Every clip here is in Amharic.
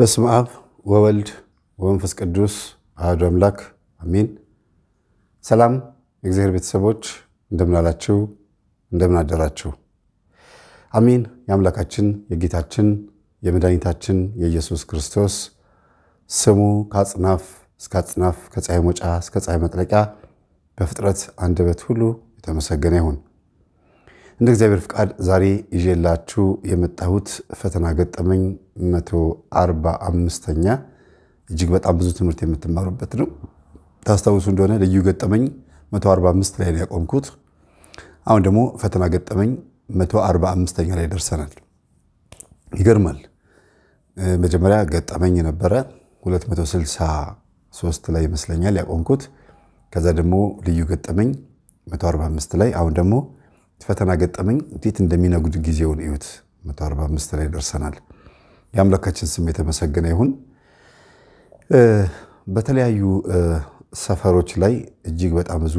በስመ አብ ወወልድ ወመንፈስ ቅዱስ አሐዱ አምላክ አሜን። ሰላም የእግዚአብሔር ቤተሰቦች እንደምናላችሁ እንደምናደራችሁ። አሜን የአምላካችን የጌታችን የመድኃኒታችን የኢየሱስ ክርስቶስ ስሙ ከአጽናፍ እስከ አጽናፍ ከፀሐይ መውጫ እስከ ፀሐይ መጥለቂያ በፍጥረት አንደበት ሁሉ የተመሰገነ ይሁን። እንደ እግዚአብሔር ፍቃድ ዛሬ ይዤላችሁ የመጣሁት ፈተና ገጠመኝ 145ኛ እጅግ በጣም ብዙ ትምህርት የምትማሩበት ነው። ታስታውሱ እንደሆነ ልዩ ገጠመኝ 145 ላይ ነው ያቆምኩት። አሁን ደግሞ ፈተና ገጠመኝ 145ኛ ላይ ደርሰናል። ይገርማል። መጀመሪያ ገጠመኝ የነበረ 263 ላይ ይመስለኛል ያቆምኩት። ከዛ ደግሞ ልዩ ገጠመኝ 145 ላይ አሁን ደግሞ ፈተና ገጠመኝ እንዴት እንደሚነጉድ ጊዜውን እዩት። 145 ላይ ደርሰናል። የአምላካችን ስም የተመሰገነ ይሁን። በተለያዩ ሰፈሮች ላይ እጅግ በጣም ብዙ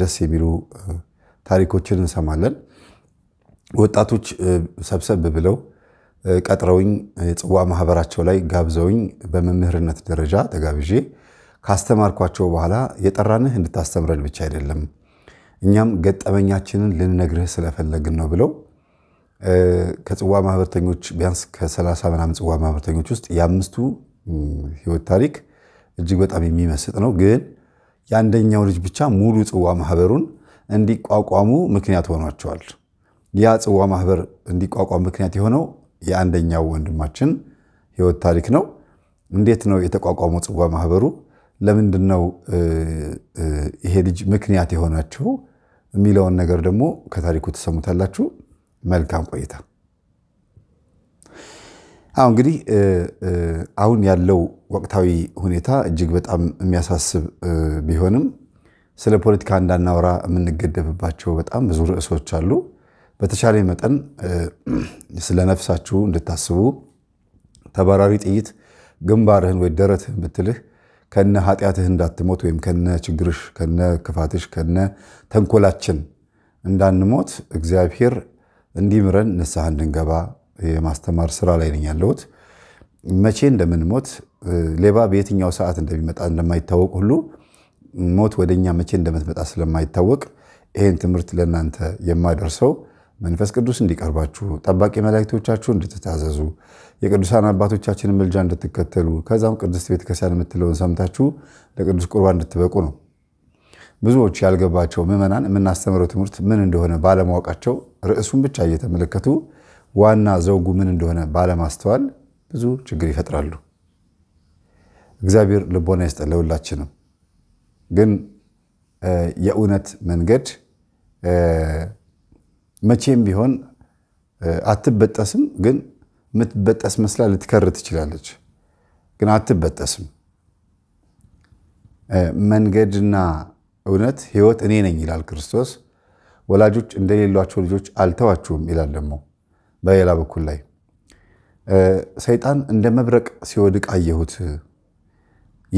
ደስ የሚሉ ታሪኮችን እንሰማለን። ወጣቶች ሰብሰብ ብለው ቀጥረውኝ የጽዋ ማህበራቸው ላይ ጋብዘውኝ በመምህርነት ደረጃ ተጋብዤ ካስተማርኳቸው በኋላ የጠራንህ እንድታስተምረን ብቻ አይደለም እኛም ገጠመኛችንን ልንነግርህ ስለፈለግን ነው ብለው ከጽዋ ማህበርተኞች ቢያንስ ከሰላሳ ምናምን ጽዋ ማህበርተኞች ውስጥ የአምስቱ ህይወት ታሪክ እጅግ በጣም የሚመስጥ ነው። ግን የአንደኛው ልጅ ብቻ ሙሉ ጽዋ ማህበሩን እንዲቋቋሙ ምክንያት ሆኗቸዋል። ያ ጽዋ ማህበር እንዲቋቋም ምክንያት የሆነው የአንደኛው ወንድማችን ህይወት ታሪክ ነው። እንዴት ነው የተቋቋመው ጽዋ ማህበሩ? ለምንድን ነው ይሄ ልጅ ምክንያት የሆናቸው? የሚለውን ነገር ደግሞ ከታሪኩ ትሰሙታላችሁ። መልካም ቆይታ። አሁ እንግዲህ አሁን ያለው ወቅታዊ ሁኔታ እጅግ በጣም የሚያሳስብ ቢሆንም ስለ ፖለቲካ እንዳናወራ የምንገደብባቸው በጣም ብዙ ርዕሶች አሉ። በተቻለ መጠን ስለ ነፍሳችሁ እንድታስቡ ተባራሪ ጥይት ግንባርህን ወይ ደረትህን ብትልህ ከነ ኃጢአትህ እንዳትሞት ወይም ከነ ችግርሽ፣ ከነ ክፋትሽ፣ ከነ ተንኮላችን እንዳንሞት እግዚአብሔር እንዲምረን ንስሐ እንድንገባ የማስተማር ስራ ላይ ነኝ ያለሁት። መቼ እንደምንሞት ሌባ በየትኛው ሰዓት እንደሚመጣ እንደማይታወቅ ሁሉ ሞት ወደኛ መቼ እንደምትመጣ ስለማይታወቅ ይህን ትምህርት ለእናንተ የማደርሰው መንፈስ ቅዱስ እንዲቀርባችሁ ጠባቂ መላእክቶቻችሁ እንድትታዘዙ የቅዱሳን አባቶቻችንን ምልጃ እንድትከተሉ ከዛም ቅድስት ቤተክርስቲያን የምትለውን ሰምታችሁ ለቅዱስ ቁርባን እንድትበቁ ነው። ብዙዎች ያልገባቸው ምዕመናን የምናስተምረው ትምህርት ምን እንደሆነ ባለማወቃቸው ርዕሱን ብቻ እየተመለከቱ ዋና ዘውጉ ምን እንደሆነ ባለማስተዋል ብዙ ችግር ይፈጥራሉ። እግዚአብሔር ልቦና ይስጠን ለሁላችንም። ግን የእውነት መንገድ መቼም ቢሆን አትበጠስም፣ ግን የምትበጠስ መስላ ልትከር ትችላለች፣ ግን አትበጠስም። መንገድና እውነት ህይወት እኔ ነኝ ይላል ክርስቶስ። ወላጆች እንደሌሏቸው ልጆች አልተዋችሁም ይላል። ደግሞ በሌላ በኩል ላይ ሰይጣን እንደ መብረቅ ሲወድቅ አየሁት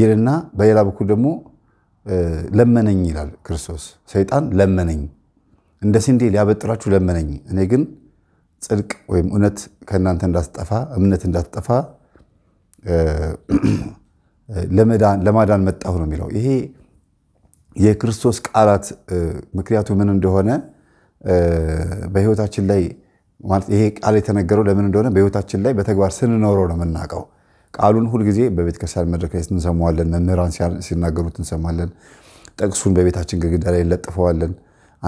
ይልና በሌላ በኩል ደግሞ ለመነኝ ይላል ክርስቶስ። ሰይጣን ለመነኝ እንደ ስንዴ ሊያበጥራችሁ ለመነኝ፣ እኔ ግን ጽድቅ ወይም እውነት ከእናንተ እንዳትጠፋ እምነት እንዳትጠፋ ለማዳን መጣሁ ነው የሚለው። ይሄ የክርስቶስ ቃላት ምክንያቱ ምን እንደሆነ በህይወታችን ላይ ማለት ይሄ ቃል የተነገረው ለምን እንደሆነ በህይወታችን ላይ በተግባር ስንኖረው ነው የምናውቀው። ቃሉን ሁልጊዜ በቤተክርስቲያን መድረክ ላይ እንሰማዋለን፣ መምህራን ሲናገሩት እንሰማለን፣ ጠቅሱን በቤታችን ግድግዳ ላይ እንለጥፈዋለን።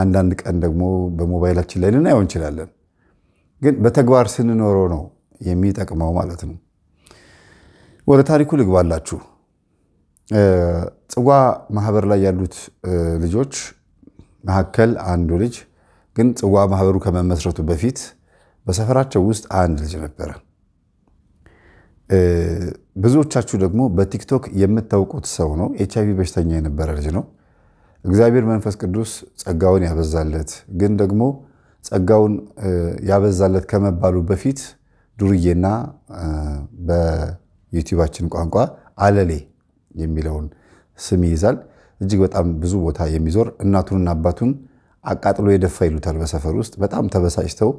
አንዳንድ ቀን ደግሞ በሞባይላችን ላይ ልናየው እንችላለን። ግን በተግባር ስንኖረው ነው የሚጠቅመው ማለት ነው። ወደ ታሪኩ ልግባላችሁ። ጽዋ ማህበር ላይ ያሉት ልጆች መካከል አንዱ ልጅ ግን ጽዋ ማህበሩ ከመመስረቱ በፊት በሰፈራቸው ውስጥ አንድ ልጅ ነበረ። ብዙዎቻችሁ ደግሞ በቲክቶክ የምታውቁት ሰው ነው። ኤች አይ ቪ በሽተኛ የነበረ ልጅ ነው። እግዚአብሔር መንፈስ ቅዱስ ጸጋውን ያበዛለት ግን ደግሞ ጸጋውን ያበዛለት ከመባሉ በፊት ዱርዬና በዩቲዩባችን ቋንቋ አለሌ የሚለውን ስም ይይዛል። እጅግ በጣም ብዙ ቦታ የሚዞር እናቱንና አባቱን አቃጥሎ የደፋ ይሉታል በሰፈር ውስጥ። በጣም ተበሳጭተው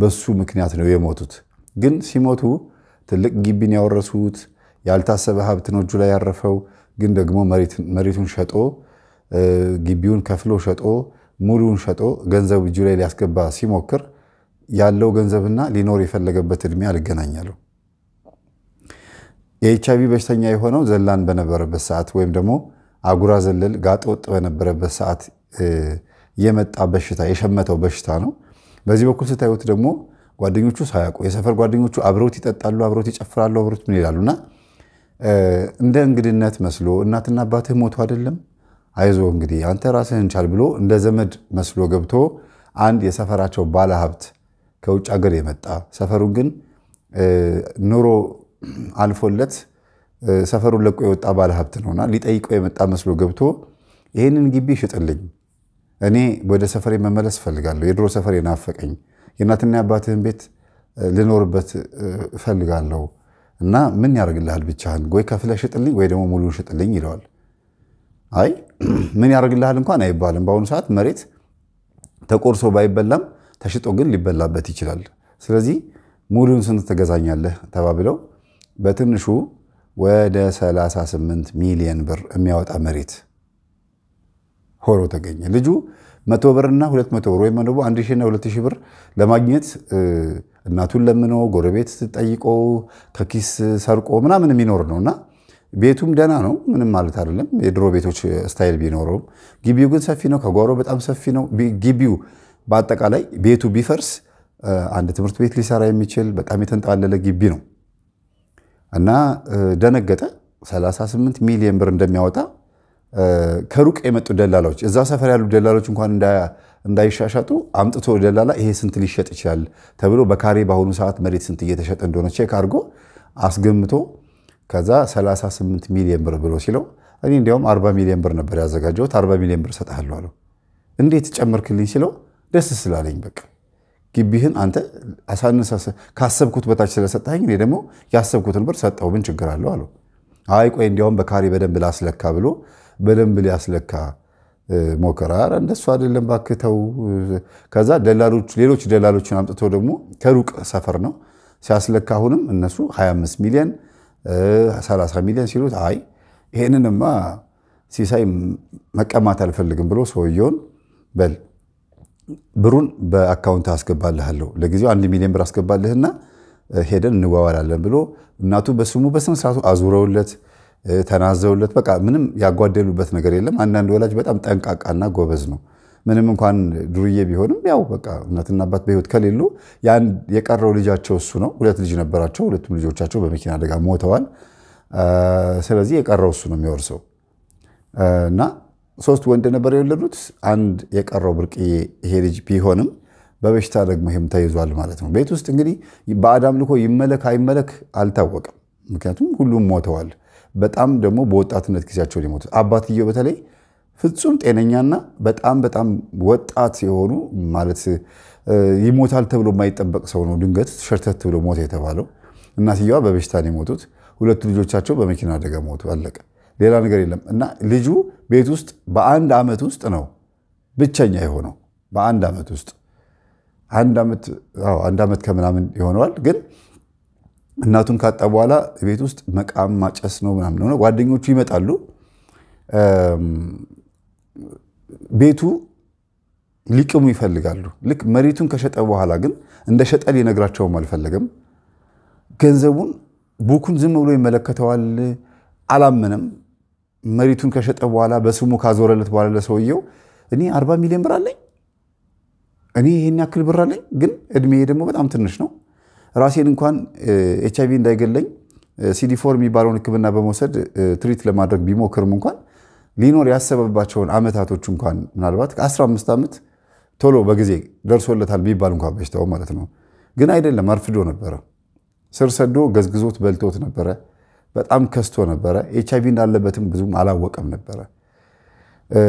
በሱ ምክንያት ነው የሞቱት። ግን ሲሞቱ ትልቅ ግቢን ያወረሱት ያልታሰበ ሀብትን እጁ ላይ ያረፈው። ግን ደግሞ መሬቱን ሸጦ ግቢውን ከፍሎ ሸጦ ሙሉውን ሸጦ ገንዘብ እጁ ላይ ሊያስገባ ሲሞክር ያለው ገንዘብና ሊኖር የፈለገበት እድሜ አልገናኛለሁ። የኤች አይቪ በሽተኛ የሆነው ዘላን በነበረበት ሰዓት ወይም ደግሞ አጉራ ዘለል ጋጠ ወጥ በነበረበት ሰዓት የመጣ በሽታ የሸመተው በሽታ ነው። በዚህ በኩል ስታዩት ደግሞ ጓደኞቹ ሳያውቁ የሰፈር ጓደኞቹ አብረውት ይጠጣሉ፣ አብረውት ይጨፍራሉ፣ አብረውት ምን ይላሉና እንደ እንግድነት መስሎ እናትና አባትህ ሞቱ አይደለም አይዞ እንግዲህ አንተ ራስህን ቻል ብሎ እንደ ዘመድ መስሎ ገብቶ አንድ የሰፈራቸው ባለሀብት ከውጭ ሀገር የመጣ ሰፈሩን ግን ኑሮ አልፎለት ሰፈሩን ለቆ የወጣ ባለሀብት ነውና ሊጠይቀው የመጣ መስሎ ገብቶ ይህንን ግቢ ሽጥልኝ፣ እኔ ወደ ሰፈሬ መመለስ እፈልጋለሁ፣ የድሮ ሰፈሬ ናፈቀኝ፣ የእናትና የአባትህን ቤት ልኖርበት እፈልጋለሁ እና ምን ያደርግልሃል ብቻህን ወይ ከፍለ ሽጥልኝ ወይ ደግሞ ሙሉ ሽጥልኝ ይለዋል። አይ ምን ያደርግልሃል እንኳን አይባልም። በአሁኑ ሰዓት መሬት ተቆርሶ ባይበላም ተሽጦ ግን ሊበላበት ይችላል። ስለዚህ ሙሉን ስንት ትገዛኛለህ ተባብለው በትንሹ ወደ 38 ሚሊዮን ብር የሚያወጣ መሬት ሆኖ ተገኘ። ልጁ መቶ ብርና ሁለት መቶ ብር ወይም ደግሞ አንድ ሺና ሁለት ሺህ ብር ለማግኘት እናቱን ለምኖ ጎረቤት ጠይቆ ከኪስ ሰርቆ ምናምን የሚኖር ነውና ቤቱም ደህና ነው፣ ምንም ማለት አይደለም። የድሮ ቤቶች ስታይል ቢኖረውም ግቢው ግን ሰፊ ነው። ከጓሮ በጣም ሰፊ ነው ግቢው። በአጠቃላይ ቤቱ ቢፈርስ አንድ ትምህርት ቤት ሊሰራ የሚችል በጣም የተንጣለለ ግቢ ነው እና ደነገጠ። 38 ሚሊዮን ብር እንደሚያወጣ ከሩቅ የመጡ ደላላዎች እዛ ሰፈር ያሉ ደላሎች እንኳን እንዳይሻሻጡ አምጥቶ ደላላ ይሄ ስንት ሊሸጥ ይችላል ተብሎ በካሬ በአሁኑ ሰዓት መሬት ስንት እየተሸጠ እንደሆነ ቼክ አድርጎ አስገምቶ ከዛ 38 ሚሊዮን ብር ብሎ ሲለው እኔ እንዲያውም 40 ሚሊዮን ብር ነበር ያዘጋጀሁት 40 ሚሊዮን ብር እሰጥሃለሁ አለው። እንዴት ጨመርክልኝ ሲለው ደስ ስላለኝ በቃ ግቢህን አንተ ካሰብኩት በታች ስለሰጣኝ እኔ ደግሞ ያሰብኩትን ብር ሰጠው፣ ምን ችግር አለው አለው። አይ ቆይ እንዲያውም በካሬ በደንብ ላስለካ ብሎ በደንብ ሊያስለካ ሞከረ። ኧረ እንደሱ አይደለም እባክህ ተው። ከዛ ደላሎች ሌሎች ደላሎችን አምጥቶ ደግሞ ከሩቅ ሰፈር ነው ሲያስለካ አሁንም እነሱ 25 ሚሊዮን 30 ሚሊዮን ሲሉት አይ ይሄንንማ ሲሳይ መቀማት አልፈልግም ብሎ ሰውየውን በል ብሩን በአካውንት አስገባልሃለሁ ለጊዜው አንድ ሚሊዮን ብር አስገባልህና ሄደን እንዋዋላለን ብሎ እናቱ በስሙ በስነ ስርዓቱ አዙረውለት ተናዘውለት በቃ ምንም ያጓደሉበት ነገር የለም። አንዳንድ ወላጅ በጣም ጠንቃቃና ጎበዝ ነው። ምንም እንኳን ዱርዬ ቢሆንም ያው በቃ እናትና አባት በህይወት ከሌሉ የቀረው ልጃቸው እሱ ነው። ሁለት ልጅ ነበራቸው። ሁለቱም ልጆቻቸው በመኪና አደጋ ሞተዋል። ስለዚህ የቀረው እሱ ነው የሚወርሰው እና ሶስት ወንድ ነበር የወለዱት። አንድ የቀረው ብርቅዬ ይሄ ልጅ ቢሆንም በበሽታ ደግሞ ይህም ተይዟል ማለት ነው። ቤት ውስጥ እንግዲህ በአዳም ልኮ ይመለክ አይመለክ አልታወቅም። ምክንያቱም ሁሉም ሞተዋል። በጣም ደግሞ በወጣትነት ጊዜያቸው ሞቱ። አባትየው በተለይ ፍጹም ጤነኛና በጣም በጣም ወጣት የሆኑ ማለት ይሞታል ተብሎ የማይጠበቅ ሰው ነው ድንገት ሸርተት ብሎ ሞተ የተባለው። እናትየዋ በበሽታ ነው የሞቱት። ሁለቱ ልጆቻቸው በመኪና አደጋ ሞቱ። አለቀ። ሌላ ነገር የለም። እና ልጁ ቤት ውስጥ በአንድ ዓመት ውስጥ ነው ብቸኛ የሆነው። በአንድ ዓመት ውስጥ አንድ ዓመት ከምናምን ይሆነዋል። ግን እናቱን ካጣ በኋላ ቤት ውስጥ መቃም ማጨስ ነው ምናምን ሆነ። ጓደኞቹ ይመጣሉ ቤቱ ሊቅሙ ይፈልጋሉ። ልክ መሬቱን ከሸጠ በኋላ ግን እንደ ሸጠ ሊነግራቸውም አልፈለገም። ገንዘቡን ቡኩን ዝም ብሎ ይመለከተዋል። አላመነም። መሬቱን ከሸጠ በኋላ በስሙ ካዞረለት በኋላ ለሰውየው እኔ አርባ ሚሊዮን ብር አለኝ፣ እኔ ይህን ያክል ብር አለኝ፣ ግን እድሜ ደግሞ በጣም ትንሽ ነው። ራሴን እንኳን ኤች አይቪ እንዳይገለኝ ሲዲ ፎር የሚባለውን ሕክምና በመውሰድ ትሪት ለማድረግ ቢሞክርም እንኳን ሊኖር ያሰበባቸውን ዓመታቶች እንኳን ምናልባት ከ15 ዓመት ቶሎ በጊዜ ደርሶለታል ቢባል እንኳ በሽታው ማለት ነው። ግን አይደለም፣ አርፍዶ ነበረ። ስር ሰዶ ገዝግዞት በልቶት ነበረ። በጣም ከስቶ ነበረ። ኤች አይቪ እንዳለበትም ብዙም አላወቀም ነበረ።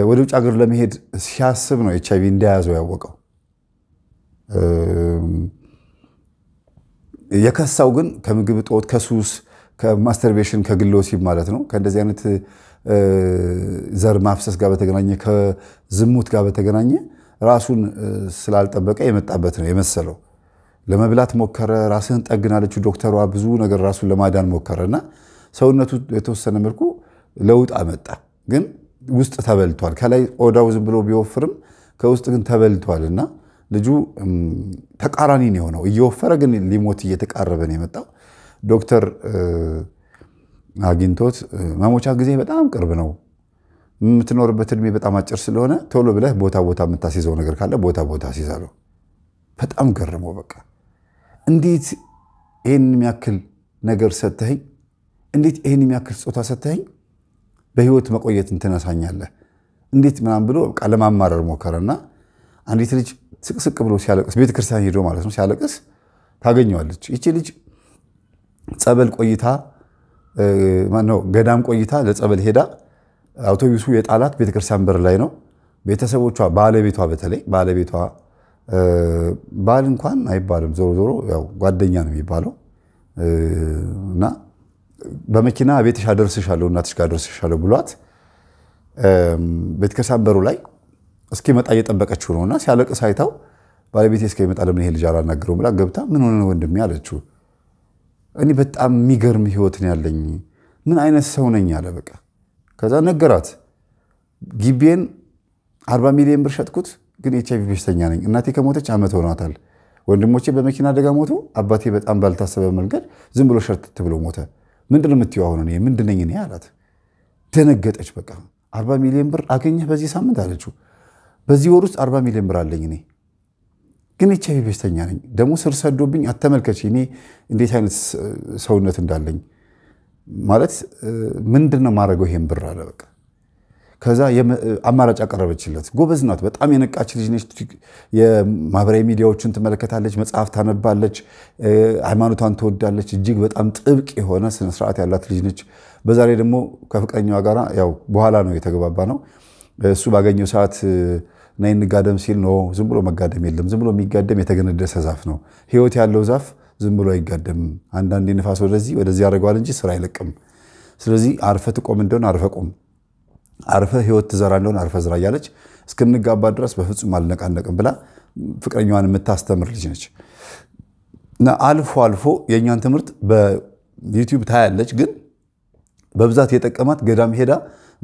ወደ ውጭ ሀገር ለመሄድ ሲያስብ ነው ኤች አይቪ እንደያዘው ያወቀው። የከሳው ግን ከምግብ እጦት፣ ከሱስ፣ ከማስተርቤሽን፣ ከግሎሲብ ማለት ነው ከእንደዚህ አይነት ዘር ማፍሰስ ጋር በተገናኘ ከዝሙት ጋር በተገናኘ ራሱን ስላልጠበቀ የመጣበት ነው የመሰለው። ለመብላት ሞከረ። ራስህን ጠግናለች ዶክተሯ ብዙ ነገር ራሱን ለማዳን ሞከረ እና ሰውነቱ የተወሰነ መልኩ ለውጥ አመጣ። ግን ውስጥ ተበልቷል። ከላይ ኦዳው ዝም ብሎ ቢወፍርም ከውስጥ ግን ተበልቷል እና ልጁ ተቃራኒን የሆነው። እየወፈረ ግን ሊሞት እየተቃረበ ነው የመጣው ዶክተር አግኝቶት መሞቻ ጊዜ በጣም ቅርብ ነው። የምትኖርበት እድሜ በጣም አጭር ስለሆነ ቶሎ ብለህ ቦታ ቦታ የምታስይዘው ነገር ካለ ቦታ ቦታ አስይዛለሁ። በጣም ገርሞ በቃ እንዴት ይህን የሚያክል ነገር ሰተኝ፣ እንዴት ይህን የሚያክል ስጦታ ሰተኝ በህይወት መቆየት ትነሳኛለህ እንዴት ምናም ብሎ በቃ ለማማረር ሞከረና አንዲት ልጅ ስቅስቅ ብሎ ሲያለቅስ ቤተክርስቲያን ሄዶ ማለት ነው ሲያለቅስ ታገኘዋለች። ይቺ ልጅ ጸበል ቆይታ ማነው ገዳም ቆይታ ለጸበል ሄዳ አውቶቡሱ የጣላት ቤተክርስቲያን በር ላይ ነው። ቤተሰቦቿ ባለቤቷ በተለይ ባለቤቷ ባል እንኳን አይባልም፣ ዞሮ ዞሮ ያው ጓደኛ ነው የሚባለው እና በመኪና ቤትሽ አደርስሻለሁ እናትሽ ጋር አደርስሻለሁ ብሏት ቤተክርስቲያን በሩ ላይ እስኪመጣ እየጠበቀችው ነው እና ሲያለቅስ አይታው ባለቤቴ ለምን ይሄ ልጅ አላናግረውም ብላ ገብታ ምን ሆነ ወንድሜ አለችው። እኔ በጣም የሚገርም ህይወት ነው ያለኝ፣ ምን አይነት ሰው ነኝ አለ። በቃ ከዛ ነገራት። ግቢዬን 40 ሚሊዮን ብር ሸጥኩት፣ ግን ኤች አይቪ በሽተኛ ነኝ። እናቴ ከሞተች አመት ሆኗታል። ወንድሞቼ በመኪና አደጋ ሞቱ። አባቴ በጣም ባልታሰበ መንገድ ዝም ብሎ ሸርትት ብሎ ሞተ። ምንድን የምትይው አሁን እኔ ምንድን ነኝ እኔ አላት። ደነገጠች። በቃ 40 ሚሊዮን ብር አገኘህ በዚህ ሳምንት አለችው። በዚህ ወር ውስጥ 40 ሚሊዮን ብር አለኝ እኔ ግን ኤች አይቪ በሽተኛ ነኝ፣ ደግሞ ስር ሰዶብኝ አተመልከች እኔ እንዴት አይነት ሰውነት እንዳለኝ ማለት ምንድን ነው ማድረገው? ይሄን ብር አለ በቃ። ከዛ አማራጭ አቀረበችለት። ጎበዝ ናት፣ በጣም የነቃች ልጅ ነች። የማህበራዊ ሚዲያዎችን ትመለከታለች፣ መጽሐፍ ታነባለች፣ ሃይማኖቷን ትወዳለች። እጅግ በጣም ጥብቅ የሆነ ስነስርዓት ያላት ልጅ ነች። በዛሬ ደግሞ ከፍቅረኛዋ ጋር ያው በኋላ ነው የተገባባ ነው እሱ ባገኘው ሰዓት ነይ እንጋደም ሲል ኖ ዝም ብሎ መጋደም የለም። ዝም ብሎ የሚጋደም የተገነደሰ ዛፍ ነው። ህይወት ያለው ዛፍ ዝም ብሎ አይጋደምም። አንዳንዴ ንፋስ ወደዚህ ወደዚህ ያደርገዋል እንጂ ስራ አይለቅም። ስለዚህ አርፈ ትቆም እንደሆን አርፈ ቁም፣ አርፈ ህይወት ትዘራ እንደሆን አርፈ ዝራ እያለች እስክንጋባ ድረስ በፍጹም አልነቃነቅም ብላ ፍቅረኛዋን የምታስተምር ልጅ ነች። እና አልፎ አልፎ የእኛን ትምህርት በዩቲዩብ ታያለች ግን በብዛት የጠቀማት ገዳም ሄዳ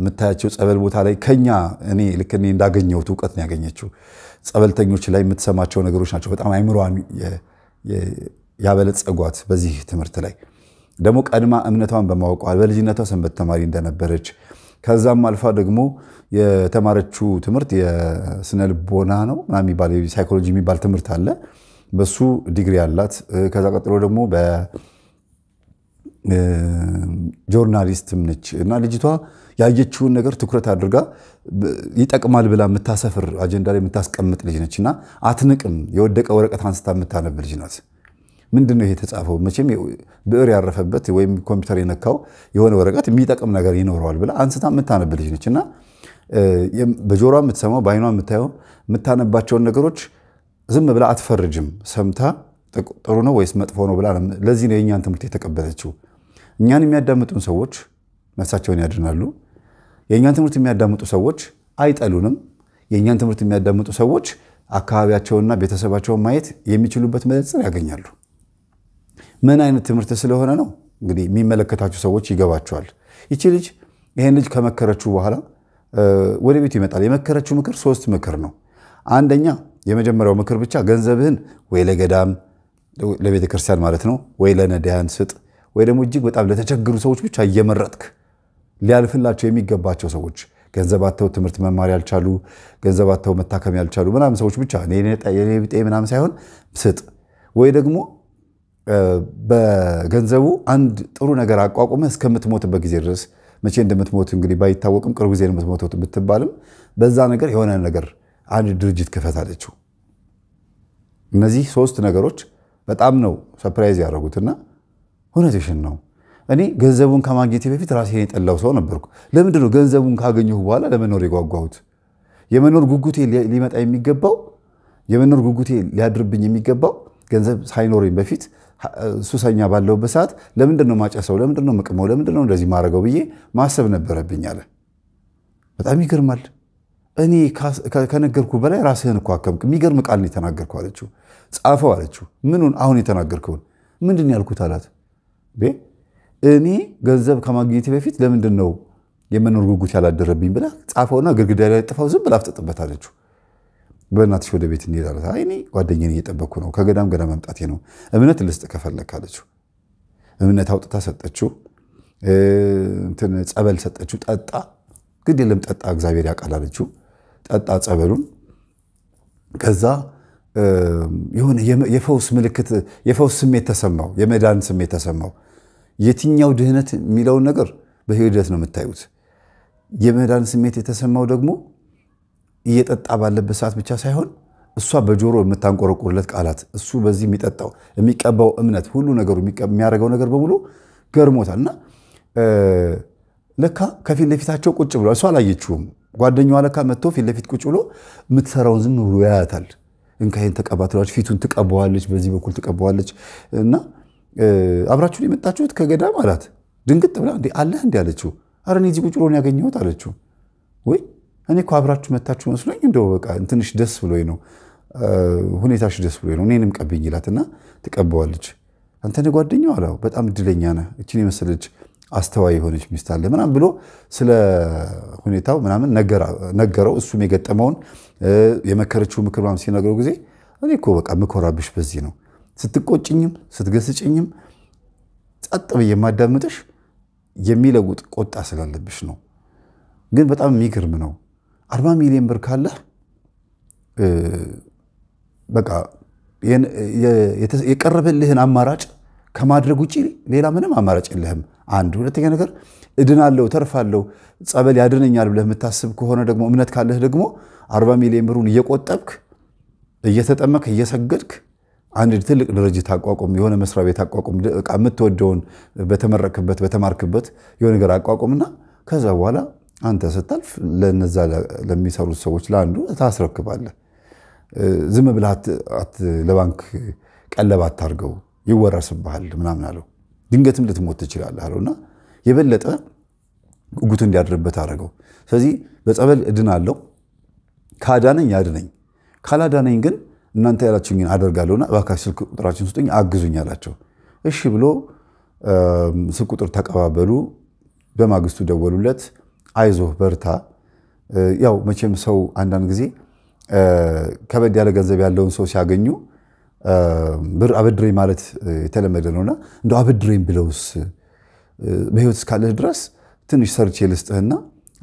የምታያቸው ጸበል ቦታ ላይ ከኛ እኔ ልክ እኔ እንዳገኘሁት እውቀት ነው ያገኘችው። ጸበልተኞች ላይ የምትሰማቸው ነገሮች ናቸው። በጣም አይምሯን ያበለጸጓት በዚህ ትምህርት ላይ ደግሞ ቀድማ እምነቷን በማወቋ በልጅነቷ ሰንበት ተማሪ እንደነበረች ከዛም አልፋ ደግሞ የተማረችው ትምህርት የስነ ልቦና ነው የሚባል ሳይኮሎጂ የሚባል ትምህርት አለ። በሱ ዲግሪ አላት። ከዛ ቀጥሎ ደግሞ በጆርናሊስትም ነች እና ልጅቷ ያየችውን ነገር ትኩረት አድርጋ ይጠቅማል ብላ የምታሰፍር አጀንዳ ላይ የምታስቀምጥ ልጅ ነች እና አትንቅም። የወደቀ ወረቀት አንስታ የምታነብ ልጅ ናት። ምንድን ነው ይሄ የተጻፈው? መቼም ብዕር ያረፈበት ወይም ኮምፒውተር የነካው የሆነ ወረቀት የሚጠቅም ነገር ይኖረዋል ብላ አንስታ የምታነብ ልጅ ነች እና በጆሯ የምትሰማው በአይኗ የምታየው የምታነባቸውን ነገሮች ዝም ብላ አትፈርጅም። ሰምታ ጥሩ ነው ወይስ መጥፎ ነው ብላ ለዚህ ነው የእኛን ትምህርት የተቀበለችው። እኛን የሚያዳምጡን ሰዎች ነፍሳቸውን ያድናሉ። የእኛን ትምህርት የሚያዳምጡ ሰዎች አይጠሉንም። የእኛን ትምህርት የሚያዳምጡ ሰዎች አካባቢያቸውንና ቤተሰባቸውን ማየት የሚችሉበት መነጽር ያገኛሉ። ምን አይነት ትምህርት ስለሆነ ነው እንግዲህ የሚመለከታቸው ሰዎች ይገባቸዋል። ይቺ ልጅ ይህን ልጅ ከመከረችው በኋላ ወደ ቤቱ ይመጣል። የመከረችው ምክር ሶስት ምክር ነው። አንደኛ የመጀመሪያው ምክር ብቻ ገንዘብህን ወይ ለገዳም ለቤተክርስቲያን ማለት ነው ወይ ለነዳያን ስጥ፣ ወይ ደግሞ እጅግ በጣም ለተቸገሩ ሰዎች ብቻ እየመረጥክ ሊያልፍላቸው የሚገባቸው ሰዎች ገንዘብ አተው ትምህርት መማር ያልቻሉ ገንዘብ አተው መታከም ያልቻሉ ምናምን ሰዎች ብቻ የኔ ምናምን ሳይሆን ስጥ ወይ ደግሞ በገንዘቡ አንድ ጥሩ ነገር አቋቁመ እስከምትሞትበት ጊዜ ድረስ መቼ እንደምትሞት እንግዲህ ባይታወቅም ቅርብ ጊዜ የምትሞተው ብትባልም በዛ ነገር የሆነ ነገር አንድ ድርጅት ክፈት አለችው። እነዚህ ሶስት ነገሮች በጣም ነው ሰፕራይዝ ያደረጉትና እውነትሽን ነው እኔ ገንዘቡን ከማግኘቴ በፊት ራሴን የጠላው ሰው ነበርኩ። ለምንድን ነው ገንዘቡን ካገኘሁ በኋላ ለመኖር የጓጓሁት? የመኖር ጉጉቴ ሊመጣ የሚገባው የመኖር ጉጉቴ ሊያድርብኝ የሚገባው ገንዘብ ሳይኖረኝ በፊት ሱሰኛ ባለሁበት ሰዓት ለምንድን ነው ማጨሰው? ለምንድን ነው ምቅመው? ለምንድን ነው እንደዚህ ማድረገው ብዬ ማሰብ ነበረብኝ አለ። በጣም ይገርማል። እኔ ከነገርኩ በላይ ራስህን እኮ አከምክ። የሚገርም ቃል ነው አለችው። ጻፈው አለችው። ምኑን? አሁን የተናገርከውን። ምንድን ያልኩት አላት። እኔ ገንዘብ ከማግኘቴ በፊት ለምንድን ነው የመኖር ጉጉት ያላደረብኝ ብላ ጻፈውና ግድግዳ ላይ ጥፋው ዝም ብላ አፍጥጥበት አለችው። በእናትሽ ወደ ቤት እንሄድ አላት። እኔ ጓደኛዬን እየጠበኩ ነው፣ ከገዳም ገዳም መምጣቴ ነው። እምነት ልስጥ ከፈለክ አለችው። እምነት አውጥታ ሰጠችው። እንትን ጸበል ሰጠችው። ጠጣ። ግድ የለም ጠጣ፣ እግዚአብሔር ያውቃል አለችው። ጠጣ ጸበሉን። ከዛ የሆነ የፈውስ ምልክት የፈውስ ስሜት ተሰማው፣ የመዳን ስሜት ተሰማው። የትኛው ድህነት የሚለውን ነገር በሂደት ነው የምታዩት። የመዳን ስሜት የተሰማው ደግሞ እየጠጣ ባለበት ሰዓት ብቻ ሳይሆን እሷ በጆሮ የምታንቆረቁርለት ቃላት፣ እሱ በዚህ የሚጠጣው የሚቀባው እምነት፣ ሁሉ ነገሩ የሚያደርገው ነገር በሙሉ ገርሞታል። እና ለካ ከፊት ለፊታቸው ቁጭ ብሏል። እሷ አላየችውም። ጓደኛዋ ለካ መጥቶ ፊት ለፊት ቁጭ ብሎ የምትሰራውን ዝም ብሎ ያያታል። እንካይን ተቀባትላች፣ ፊቱን ትቀባዋለች፣ በዚህ በኩል ትቀባዋለች እና አብራችሁን የመጣችሁት ከገዳም አላት። ድንግጥ ብላ እንዲ አለህ እንዲ አለችው። አረ እኔ እዚህ ቁጭ ብሎ ያገኘሁት አለችው። ወይ እኔ እኮ አብራችሁ መታችሁ መስሎኝ እንደው በቃ እንትንሽ ደስ ብሎኝ ነው ሁኔታሽ ደስ ብሎኝ ነው እኔንም ቀብኝ ይላትና ትቀበዋለች። አንተ ነህ ጓደኛው አለው። በጣም እድለኛ ነህ፣ እችን የመሰለች አስተዋይ የሆነች ሚስት አለ ምናምን ብሎ ስለ ሁኔታው ምናምን ነገረው። እሱም የገጠመውን የመከረችው ምክር ምናምን ሲነግረው ጊዜ እኔ እኮ በቃ ምኮራብሽ በዚህ ነው ስትቆጭኝም ስትገስጭኝም ጸጥ ብዬ የማዳምጥሽ የሚለውጥ ቆጣ ስላለብሽ ነው። ግን በጣም የሚግርም ነው። አርባ ሚሊዮን ብር ካለህ በቃ የቀረበልህን አማራጭ ከማድረግ ውጭ ሌላ ምንም አማራጭ የለህም። አንድ ሁለተኛ ነገር እድናለሁ፣ ተርፋለሁ፣ ጸበል ያድነኛል ብለህ የምታስብ ከሆነ ደግሞ እምነት ካለህ ደግሞ አርባ ሚሊዮን ብሩን እየቆጠብክ እየተጠመክ እየሰገድክ አንድ ትልቅ ድርጅት አቋቁም፣ የሆነ መስሪያ ቤት አቋቁም፣ እቃ የምትወደውን በተመረክበት በተማርክበት የሆነ ነገር አቋቁምና ከዛ በኋላ አንተ ስታልፍ ለነዛ ለሚሰሩት ሰዎች ለአንዱ ታስረክባለህ። ዝም ብለህ ለባንክ ቀለብ አታርገው፣ ይወረስብሃል ምናምን አለው። ድንገትም ልትሞት ትችላለህ አለውና የበለጠ ጉጉት እንዲያድርበት አደረገው። ስለዚህ በጸበል እድን አለው። ካዳነኝ ያድነኝ፣ ካላዳነኝ ግን እናንተ ያላችሁኝን አደርጋለሁና እባካችሁ ስልክ ቁጥራችን ስጡኝ አግዙኝ አላቸው። እሺ ብሎ ስልክ ቁጥር ተቀባበሉ። በማግስቱ ደወሉለት፣ አይዞህ በርታ። ያው መቼም ሰው አንዳንድ ጊዜ ከበድ ያለ ገንዘብ ያለውን ሰው ሲያገኙ ብር አበድረኝ ማለት የተለመደ ነውና እንደ አበድረኝ ብለውስ በህይወት እስካለህ ድረስ ትንሽ ሰርቼ ልስጥህና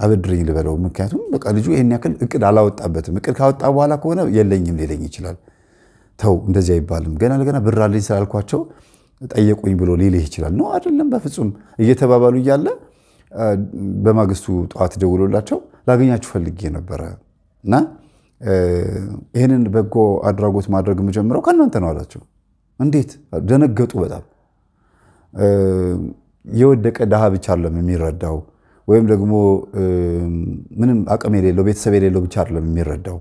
አበድረኝ ልበለው። ምክንያቱም በቃ ልጁ ይህን ያክል እቅድ አላወጣበትም። እቅድ ካወጣ በኋላ ከሆነ የለኝም ሊለኝ ይችላል። ተው እንደዚህ አይባልም። ገና ለገና ብር አለኝ ስላልኳቸው ጠየቁኝ ብሎ ሊልህ ይችላል። ነው አይደለም፣ በፍጹም እየተባባሉ እያለ በማግስቱ ጠዋት ደውሎላቸው ላገኛችሁ ፈልጌ ነበረ እና ይህንን በጎ አድራጎት ማድረግ የምጀምረው ከእናንተ ነው አላቸው። እንዴት ደነገጡ። በጣም የወደቀ ድሃ ብቻ አለም የሚረዳው ወይም ደግሞ ምንም አቅም የሌለው ቤተሰብ የሌለው ብቻ አይደለም የሚረዳው።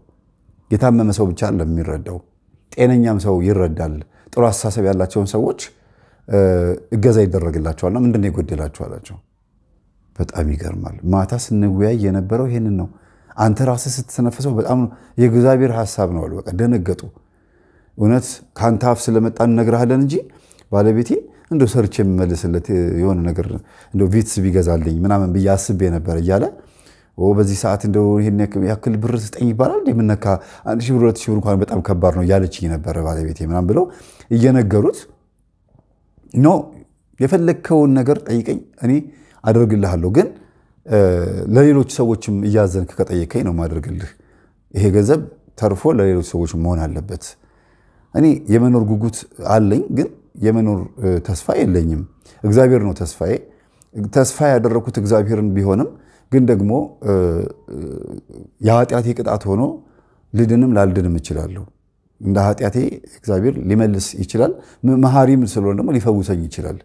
የታመመ ሰው ብቻ አይደለም የሚረዳው። ጤነኛም ሰው ይረዳል። ጥሩ አስተሳሰብ ያላቸውን ሰዎች እገዛ ይደረግላቸዋልና ምንድን ነው የጎደላቸው አላቸው። በጣም ይገርማል። ማታ ስንወያይ የነበረው ይህንን ነው። አንተ ራስህ ስትነፈሰው በጣም የእግዚአብሔር ሀሳብ ነው አሉ። በቃ ደነገጡ። እውነት ከአንተ አፍ ስለመጣ እንነግርሃለን እንጂ ባለቤቴ እንደ ሰርቼ የምመልስለት የሆነ ነገር እንደ ቪትስ ቢገዛልኝ ምናምን ብዬ አስቤ ነበር እያለ በዚህ ሰዓት እንደ ይሄን ያክል ብር ስጠኝ ይባላል እንደ ምነካ አንድ ሺህ ብር ሁለት ሺህ ብር እንኳን በጣም ከባድ ነው እያለችኝ ነበረ ባለቤቴ ምናምን ብለው እየነገሩት ኖ የፈለግከውን ነገር ጠይቀኝ እኔ አደርግልሃለሁ፣ ግን ለሌሎች ሰዎችም እያዘንክ ከጠየቀኝ ነው ማደርግልህ። ይሄ ገንዘብ ተርፎ ለሌሎች ሰዎች መሆን አለበት። እኔ የመኖር ጉጉት አለኝ ግን የመኖር ተስፋ የለኝም። እግዚአብሔር ነው ተስፋዬ። ተስፋ ያደረኩት እግዚአብሔርን ቢሆንም ግን ደግሞ የኃጢአቴ ቅጣት ሆኖ ልድንም ላልድንም እችላለሁ። እንደ ኃጢአቴ እግዚአብሔር ሊመልስ ይችላል። መሐሪም ስለሆነ ደግሞ ሊፈውሰኝ ይችላል።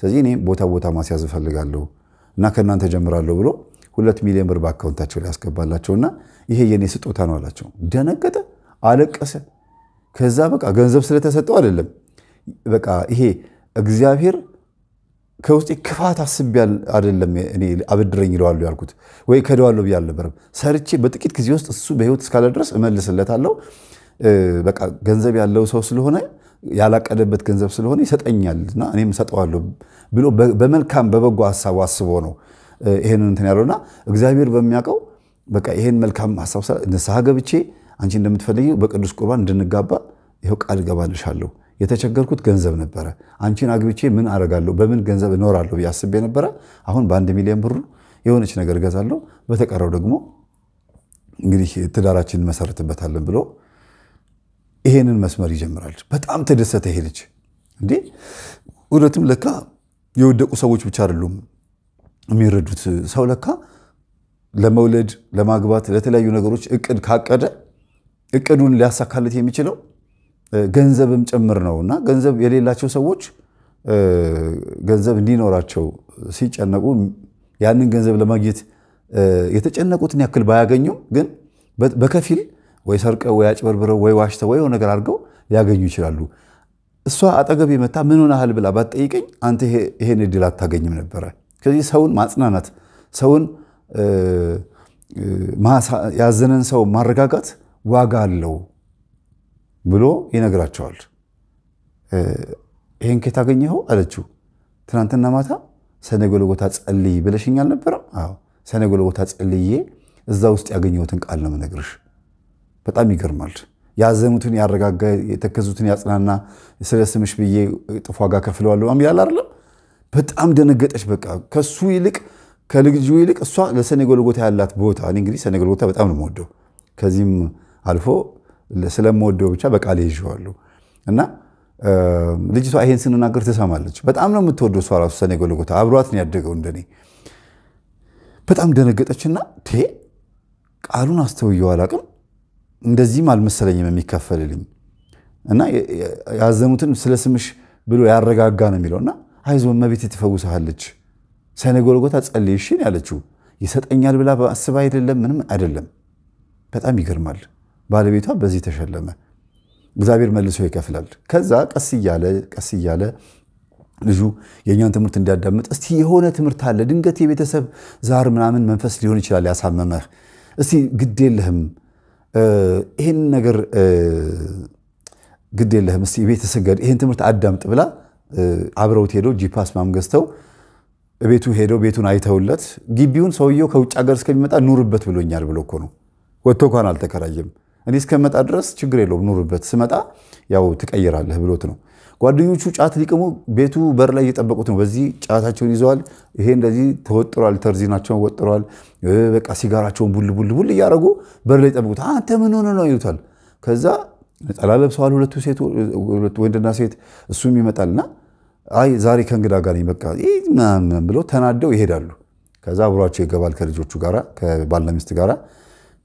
ስለዚህ እኔ ቦታ ቦታ ማስያዝ እፈልጋለሁ እና ከእናንተ ጀምራለሁ ብሎ ሁለት ሚሊዮን ብር በአካውንታቸው ላይ ያስገባላቸውና ይሄ የእኔ ስጦታ ነው አላቸው። ደነገጠ፣ አለቀሰ። ከዛ በቃ ገንዘብ ስለተሰጠው አይደለም በቃ ይሄ እግዚአብሔር ከውስጤ ክፋት አስብ አደለም እኔ አበድረኝ ይለዋሉ ያልኩት ወይ ከደዋለሁ ብዬ አልነበረም። ሰርቼ በጥቂት ጊዜ ውስጥ እሱ በህይወት እስካለ ድረስ እመልስለታለሁ። በቃ ገንዘብ ያለው ሰው ስለሆነ ያላቀደበት ገንዘብ ስለሆነ ይሰጠኛል እና እኔም እሰጠዋለሁ ብሎ በመልካም በበጎ ሀሳቡ አስቦ ነው ይሄንን እንትን ያለውና እግዚአብሔር በሚያውቀው በቃ ይሄን መልካም ሀሳብ ንስሐ ገብቼ አንቺ እንደምትፈልጊ በቅዱስ ቁርባን እንድንጋባ ይኸው ቃል እገባልሻለሁ የተቸገርኩት ገንዘብ ነበረ። አንቺን አግብቼ ምን አረጋለሁ፣ በምን ገንዘብ እኖራለሁ ብዬ አስቤ ነበረ። አሁን በአንድ ሚሊዮን ብሩ የሆነች ነገር እገዛለሁ፣ በተቀረው ደግሞ እንግዲህ ትዳራችን እንመሰርትበታለን ብሎ ይሄንን መስመር ይጀምራል። በጣም ተደሰተ ሄደች። እንዴ እውነትም ለካ የወደቁ ሰዎች ብቻ አይደሉም የሚረዱት ሰው ለካ ለመውለድ፣ ለማግባት፣ ለተለያዩ ነገሮች እቅድ ካቀደ እቅዱን ሊያሳካለት የሚችለው ገንዘብም ጭምር ነው እና ገንዘብ የሌላቸው ሰዎች ገንዘብ እንዲኖራቸው ሲጨነቁ ያንን ገንዘብ ለማግኘት የተጨነቁትን ያክል ባያገኙም ግን በከፊል ወይ ሰርቀው ወይ አጭበርብረው ወይ ዋሽተው ወይ የሆነ ነገር አድርገው ሊያገኙ ይችላሉ። እሷ አጠገብ የመታ ምን ሆነሃል ብላ ባትጠይቀኝ አንተ ይሄን እድል አታገኝም ነበረ። ስለዚህ ሰውን ማጽናናት፣ ሰውን ያዘነን ሰው ማረጋጋት ዋጋ አለው። ብሎ ይነግራቸዋል። ይህን ከየት አገኘኸው አለችው። ትናንትና ማታ ሰኔ ጎልጎታ ጸልይ ብለሽኝ አልነበረም? አዎ ሰኔ ጎልጎታ ጸልዬ እዛ ውስጥ ያገኘሁትን ቃል ነው የምነግርሽ። በጣም ይገርማል። ያዘኑትን ያረጋጋ፣ የተከዙትን ያጽናና፣ ስለ ስምሽ ብዬ እጥፍ ዋጋ ከፍለዋለሁ ይላል አይደለም። በጣም ደነገጠች። በቃ ከሱ ይልቅ ከልጁ ይልቅ እሷ ለሰኔ ጎልጎታ ያላት ቦታ እንግዲህ ሰኔ ጎልጎታ በጣም ነው የምወደው ከዚህም አልፎ ስለምወደው ብቻ በቃል ይዋሉ እና ልጅቷ ይሄን ስንናገር ትሰማለች። በጣም ነው የምትወደው እሷ ራሱ ሰኔ ጎልጎታ አብሯት ያደገው እንደኔ። በጣም ደነገጠችና ቃሉን አስተውየው አላቅም እንደዚህም አልመሰለኝም የሚከፈልልኝ እና ያዘኑትን ስለ ስምሽ ብሎ ያረጋጋ ነው የሚለው እና አይዞን መቤት ትፈውሳለች ሰኔ ጎልጎታ ጸልይሽን ያለችው ይሰጠኛል ብላ አስባ አይደለም ምንም አይደለም። በጣም ይገርማል። ባለቤቷ በዚህ ተሸለመ። እግዚአብሔር መልሶ ይከፍላል። ከዛ ቀስ እያለ ቀስ እያለ ልጁ የእኛን ትምህርት እንዲያዳምጥ እስቲ የሆነ ትምህርት አለ፣ ድንገት የቤተሰብ ዛር ምናምን መንፈስ ሊሆን ይችላል ያሳመመህ። እስቲ ግድ የለህም ይህን ነገር ግድ የለህም እስቲ ቤተሰገድ ይህን ትምህርት አዳምጥ ብላ አብረውት ሄደው ጂፓስ ማምገዝተው ቤቱ ሄደው ቤቱን አይተውለት ግቢውን ሰውየው ከውጭ ሀገር እስከሚመጣ ኑርበት ብሎኛል ብሎ እኮ ነው። ወጥቶ እንኳን አልተከራየም። እኔ እስከመጣ ድረስ ችግር የለውም ኑርበት፣ ስመጣ ያው ትቀይራለህ ብሎት ነው። ጓደኞቹ ጫት ሊቅሙ ቤቱ በር ላይ እየጠበቁት ነው። በዚህ ጫታቸውን ይዘዋል። ይሄ እንደዚህ ተወጥሯል፣ ተርዚናቸውን ወጥሯል። በቃ ሲጋራቸውን ቡል ቡል ቡል እያደረጉ በር ላይ ጠብቁት። አንተ ምን ሆነ ነው ይሉታል። ከዛ ነጠላ ለብሰዋል ሁለቱ ወንድና ሴት። እሱም ይመጣልና አይ ዛሬ ከእንግዳ ጋር ይመቃ ምናምን ብለው ተናደው ይሄዳሉ። ከዛ አብሯቸው ይገባል ከልጆቹ ጋራ ከባልና ሚስት ጋራ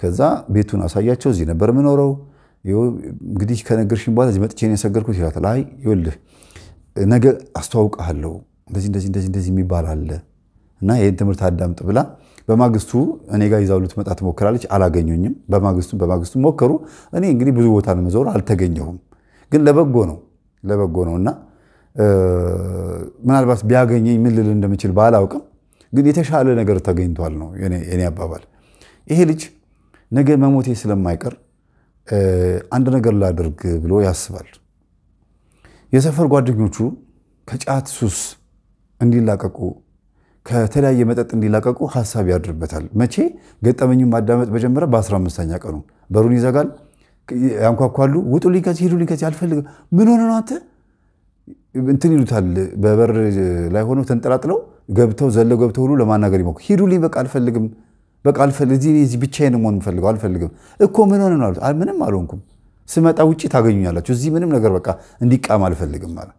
ከዛ ቤቱን አሳያቸው። እዚህ ነበር የምኖረው እንግዲህ ከነገርሽኝ በኋላ እዚህ መጥቼ ነው የሰገርኩት ይላታል። አይ ይኸውልህ ነገ አስተዋውቅሃለሁ እንደዚህ እንደዚህ እንደዚህ እንደዚህ የሚባል አለ እና ይህን ትምህርት አዳምጥ ብላ በማግስቱ እኔ ጋር ይዛው ልትመጣ ትሞክራለች። አላገኙኝም። በማግስቱ በማግስቱ ሞከሩ። እኔ እንግዲህ ብዙ ቦታ ነው መዞር አልተገኘሁም፣ ግን ለበጎ ነው ለበጎ ነው እና ምናልባት ቢያገኘኝ ምን ልል እንደምችል ባላውቅም፣ ግን የተሻለ ነገር ተገኝቷል ነው የኔ አባባል። ይሄ ልጅ ነገ መሞቴ ስለማይቀር አንድ ነገር ላድርግ ብሎ ያስባል። የሰፈር ጓደኞቹ ከጫት ሱስ እንዲላቀቁ ከተለያየ መጠጥ እንዲላቀቁ ሀሳብ ያድርበታል። መቼ ገጠመኙን ማዳመጥ በጀመረ በ15ኛ ቀኑ በሩን ይዘጋል፣ ያንኳኳሉ። ውጡልኝ ከዚህ ሂዱልኝ ከዚህ አልፈልግም። ምን ሆነ ነው አንተ እንትን ይሉታል። በበር ላይ ሆነው ተንጠላጥለው ገብተው ዘለው ገብተው ሁሉ ለማናገር ይሞ ሂዱልኝ በቃ አልፈልግም በቃ እዚህ ብቻዬን መሆን የምፈልገው አልፈልግም እኮ ምን ሆነ ነው አሉት። ምንም አልሆንኩም ስመጣ ውጭ ታገኙኛላችሁ። እዚህ ምንም ነገር በቃ እንዲቃም አልፈልግም አለ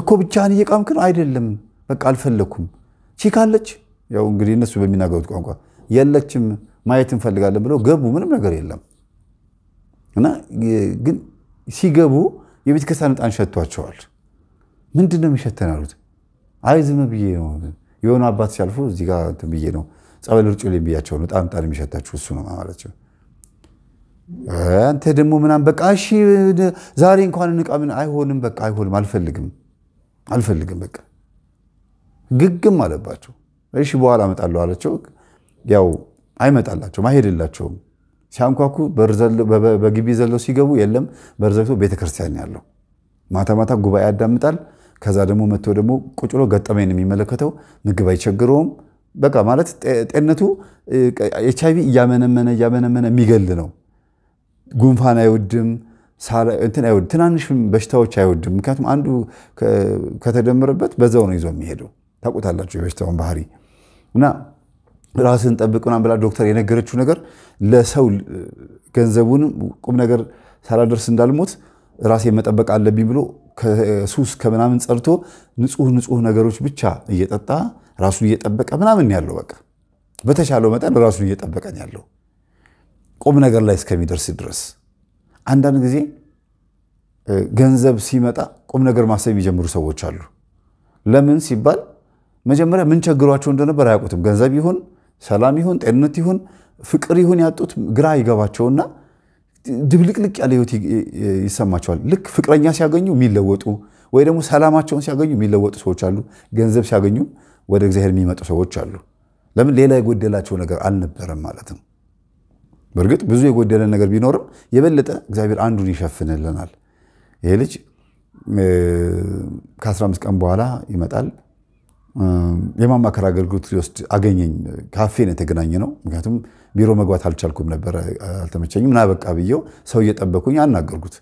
እኮ ብቻህን እየቃምክ ነው አይደለም በቃ አልፈለግኩም። ቺክ አለች ያው እንግዲህ እነሱ በሚናገሩት ቋንቋ የለችም ማየት እንፈልጋለን ብለው ገቡ። ምንም ነገር የለም እና ግን ሲገቡ የቤተ ክርስቲያን ዕጣን ሸቷቸዋል። ምንድን ነው የሚሸተን አሉት። አይ ዝም ብዬ ነው የሆነ አባት ሲያልፉ እዚህ ጋር ብዬ ነው ጸበል እርጩልኝ ብያቸው ነው። ጣም የሚሸታችሁ እሱ ነው ማለቸው። አንተ ደግሞ ምናምን በቃ እሺ፣ ዛሬ እንኳን ንቃ ምን አይሆንም፣ በቃ አይሆንም፣ አልፈልግም፣ አልፈልግም፣ በቃ ግግም አለባቸው። እሺ በኋላ እመጣለሁ አላቸው። ያው አይመጣላቸውም፣ አይሄድላቸውም። ሲያንኳኩ በግቢ ዘለው ሲገቡ የለም፣ በር ዘግቶ ቤተክርስቲያን ያለው ማታ ማታ ጉባኤ ያዳምጣል። ከዛ ደግሞ መጥቶ ደግሞ ቁጭሎ ብሎ ገጠመኝ የሚመለከተው። ምግብ አይቸግረውም። በቃ ማለት ጤንነቱ ኤች አይቪ እያመነመነ እያመነመነ የሚገል ነው። ጉንፋን አይወድም፣ እንትን አይወድም፣ በሽታዎች አይወድም። ምክንያቱም አንዱ ከተደመረበት በዛው ነው ይዞ የሚሄደው። ታውቁታላችሁ የበሽታውን ባህሪ እና ራስን ጠብቅ ምናምን ብላ ዶክተር የነገረችው ነገር ለሰው ገንዘቡንም ቁም ነገር ሳላደርስ እንዳልሞት ራሴ መጠበቅ አለብኝ ብሎ ከሱስ ከምናምን ጸርቶ ንጹህ ንጹህ ነገሮች ብቻ እየጠጣ ራሱን እየጠበቀ ምናምን ያለው በቃ በተሻለው መጠን ራሱን እየጠበቀን ያለው ቁም ነገር ላይ እስከሚደርስ ድረስ። አንዳንድ ጊዜ ገንዘብ ሲመጣ ቁም ነገር ማሰብ የሚጀምሩ ሰዎች አሉ። ለምን ሲባል መጀመሪያ ምን ቸግሯቸው እንደነበር አያውቁትም። ገንዘብ ይሁን ሰላም ይሁን ጤንነት ይሁን ፍቅር ይሁን ያጡት ግራ ይገባቸውና ድብልቅልቅ ያለ ህይወት ይሰማቸዋል። ልክ ፍቅረኛ ሲያገኙ የሚለወጡ ወይ ደግሞ ሰላማቸውን ሲያገኙ የሚለወጡ ሰዎች አሉ። ገንዘብ ሲያገኙ ወደ እግዚአብሔር የሚመጡ ሰዎች አሉ። ለምን ሌላ የጎደላቸው ነገር አልነበረም ማለት ነው። በእርግጥ ብዙ የጎደለን ነገር ቢኖርም የበለጠ እግዚአብሔር አንዱን ይሸፍንልናል። ይሄ ልጅ ከ15 ቀን በኋላ ይመጣል። የማማከር አገልግሎት ሊወስድ አገኘኝ። ካፌን የተገናኘ ነው። ምክንያቱም ቢሮ መግባት አልቻልኩም ነበረ፣ አልተመቸኝም። ና በቃ ብየው ሰው እየጠበኩኝ አናገርኩት።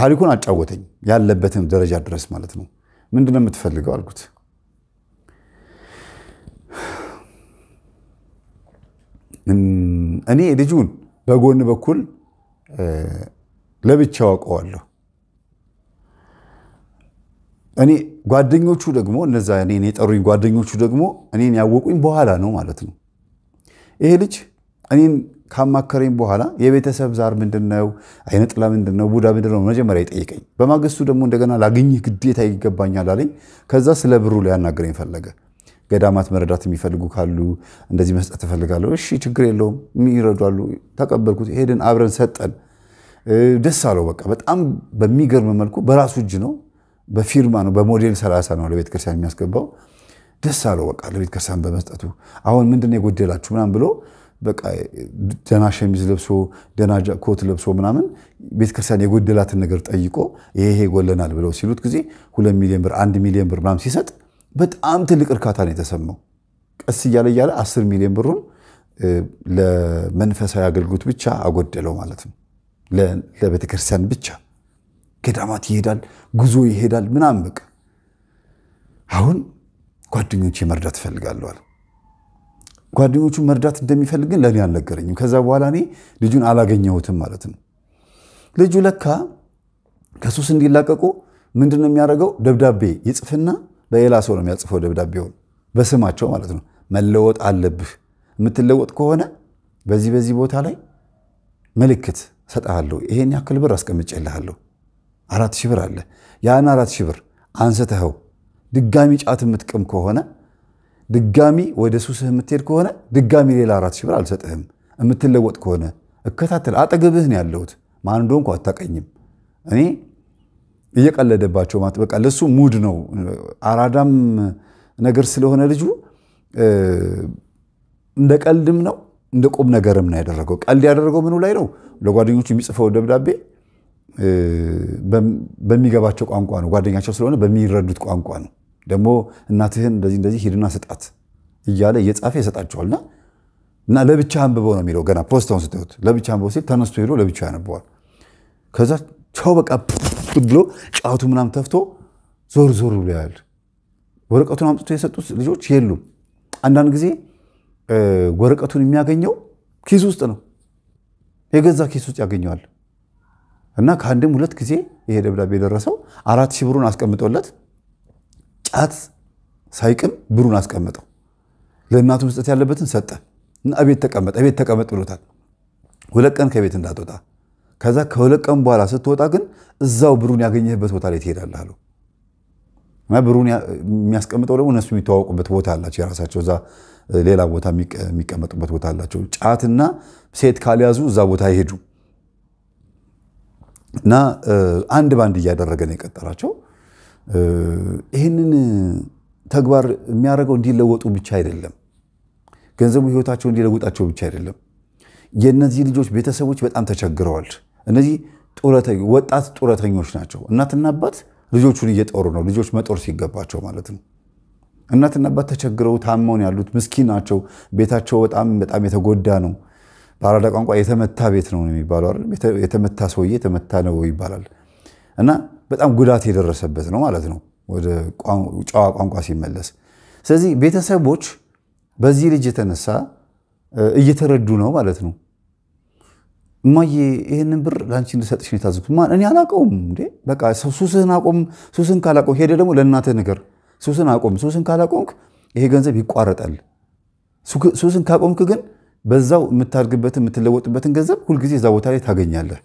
ታሪኩን አጫወተኝ ያለበትን ደረጃ ድረስ ማለት ነው። ምንድነው የምትፈልገው አልኩት። እኔ ልጁን በጎን በኩል ለብቻው አውቀዋለሁ። እኔ ጓደኞቹ ደግሞ እነዛ እኔን የጠሩኝ ጓደኞቹ ደግሞ እኔን ያወቁኝ በኋላ ነው ማለት ነው። ይሄ ልጅ እኔን ካማከረኝ በኋላ የቤተሰብ ዛር ምንድነው? አይነ ጥላ ምንድነው? ቡዳ ምንድነው? መጀመሪያ ይጠይቀኝ። በማግስቱ ደግሞ እንደገና ላግኝህ ግዴታ ይገባኛል አለኝ። ከዛ ስለ ብሩ ሊያናግረኝ ፈለገ። ገዳማት መረዳት የሚፈልጉ ካሉ እንደዚህ መስጠት እፈልጋለሁ። እሺ ችግር የለውም የሚረዷሉ። ተቀበልኩት። ሄድን፣ አብረን ሰጠን። ደስ አለው። በቃ በጣም በሚገርም መልኩ በራሱ እጅ ነው፣ በፊርማ ነው፣ በሞዴል ሰላሳ ነው ለቤተ ክርስቲያን የሚያስገባው። ደስ አለው። በቃ ለቤተ ክርስቲያን በመስጠቱ አሁን ምንድነው የጎደላችሁ ምናምን ብሎ በቃ ደና ሸሚዝ ለብሶ ደና ኮት ለብሶ ምናምን ቤተክርስቲያን የጎደላትን ነገር ጠይቆ ይሄ ጎለናል ብለው ሲሉት ጊዜ ሁለት ሚሊዮን ብር አንድ ሚሊዮን ብር ምናምን ሲሰጥ በጣም ትልቅ እርካታ ነው የተሰማው። ቀስ እያለ እያለ አስር ሚሊዮን ብሩን ለመንፈሳዊ አገልግሎት ብቻ አጎደለው ማለት ነው። ለቤተክርስቲያን ብቻ ገዳማት ይሄዳል፣ ጉዞ ይሄዳል ምናምን በቃ አሁን ጓደኞች መርዳት እፈልጋለሁ ጓደኞቹ መርዳት እንደሚፈልግ ግን ለእኔ አልነገረኝም። ከዛ በኋላ እኔ ልጁን አላገኘሁትም ማለት ነው። ልጁ ለካ ከሱስ እንዲላቀቁ ምንድን ነው የሚያደርገው? ደብዳቤ ይጽፍና ለሌላ ሰው ነው የሚያጽፈው ደብዳቤውን በስማቸው ማለት ነው። መለወጥ አለብህ፣ የምትለወጥ ከሆነ በዚህ በዚህ ቦታ ላይ ምልክት ሰጠሃለሁ፣ ይሄን ያክል ብር አስቀምጬልሃለሁ፣ አራት ሺህ ብር አለ። ያን አራት ሺህ ብር አንስተኸው ድጋሚ ጫት የምትቅም ከሆነ ድጋሚ ወደ ሱስህ የምትሄድ ከሆነ ድጋሚ ሌላ አራት ሺህ ብር አልሰጥህም። የምትለወጥ ከሆነ እከታተል፣ አጠገብህ ነው ያለሁት። ማን እንደሆንኩ አታቀኝም። እኔ እየቀለደባቸው ማለት በቃ ለሱ ሙድ ነው። አራዳም ነገር ስለሆነ ልጁ እንደ ቀልድም ነው እንደ ቁም ነገርም ነው ያደረገው። ቀልድ ያደረገው ምኑ ላይ ነው? ለጓደኞቹ የሚጽፈው ደብዳቤ በሚገባቸው ቋንቋ ነው። ጓደኛቸው ስለሆነ በሚረዱት ቋንቋ ነው። ደግሞ እናትህን እንደዚህ እንደዚህ ሂድና ስጣት እያለ እየጻፈ ይሰጣቸዋልና እና ለብቻ አንብበው ነው የሚለው። ገና ፖስታውን ስትት ለብቻ አንብበው ሲል ተነስቶ ሄዶ ለብቻ ያነበዋል። ከዛ ቻው በቃ ብሎ ጫቱ ምናም ተፍቶ ዞር ዞር ብሎ ያል ወረቀቱን አምጥቶ የሰጡት ልጆች የሉም። አንዳንድ ጊዜ ወረቀቱን የሚያገኘው ኪስ ውስጥ ነው፣ የገዛ ኪስ ውስጥ ያገኘዋል። እና ከአንድም ሁለት ጊዜ ይሄ ደብዳቤ የደረሰው አራት ሺህ ብሩን አስቀምጦለት ጫት ሳይቅም ብሩን አስቀመጠው። ለእናቱ መስጠት ያለበትን ሰጠ እና እቤት ተቀመጠ። እቤት ተቀመጥ ብሎታል። ሁለት ቀን ከቤት እንዳትወጣ። ከዛ ከሁለት ቀን በኋላ ስትወጣ ግን እዛው ብሩን ያገኘህበት ቦታ ላይ ትሄዳለህ አለው። እና ብሩን የሚያስቀምጠው ደግሞ እነሱ የሚተዋወቁበት ቦታ አላቸው። የራሳቸው እዛ ሌላ ቦታ የሚቀመጡበት ቦታ አላቸው። ጫትና ሴት ካልያዙ እዛ ቦታ ይሄዱ እና አንድ ባንድ እያደረገ ነው የቀጠራቸው። ይህንን ተግባር የሚያደርገው እንዲለወጡ ብቻ አይደለም፣ ገንዘቡ ህይወታቸው እንዲለውጣቸው ብቻ አይደለም። የእነዚህ ልጆች ቤተሰቦች በጣም ተቸግረዋል። እነዚህ ወጣት ጡረተኞች ናቸው። እናትና አባት ልጆቹን እየጦሩ ነው። ልጆች መጦር ሲገባቸው ማለት ነው። እናትና አባት ተቸግረው ታመውን ያሉት ምስኪን ናቸው። ቤታቸው በጣም በጣም የተጎዳ ነው። በአራዳ ቋንቋ የተመታ ቤት ነው የሚባለው የተመታ ሰውዬ የተመታ ነው ይባላል እና በጣም ጉዳት የደረሰበት ነው ማለት ነው፣ ወደ ጨዋ ቋንቋ ሲመለስ። ስለዚህ ቤተሰቦች በዚህ ልጅ የተነሳ እየተረዱ ነው ማለት ነው። እማዬ ይህንን ብር ለአንቺ እንድሰጥሽ ነው የታዘዝኩት። ማን እኔ አላቀውም እንዴ? በቃ ሱስህን አቆም፣ ሱስን ካላቆም ሄደ ደግሞ ለእናተ ንገር፣ ሱስን አቆም፣ ሱስን ካላቆምክ ይሄ ገንዘብ ይቋረጣል። ሱስን ካቆምክ ግን በዛው የምታድግበትን የምትለወጥበትን ገንዘብ ሁልጊዜ እዛ ቦታ ላይ ታገኛለህ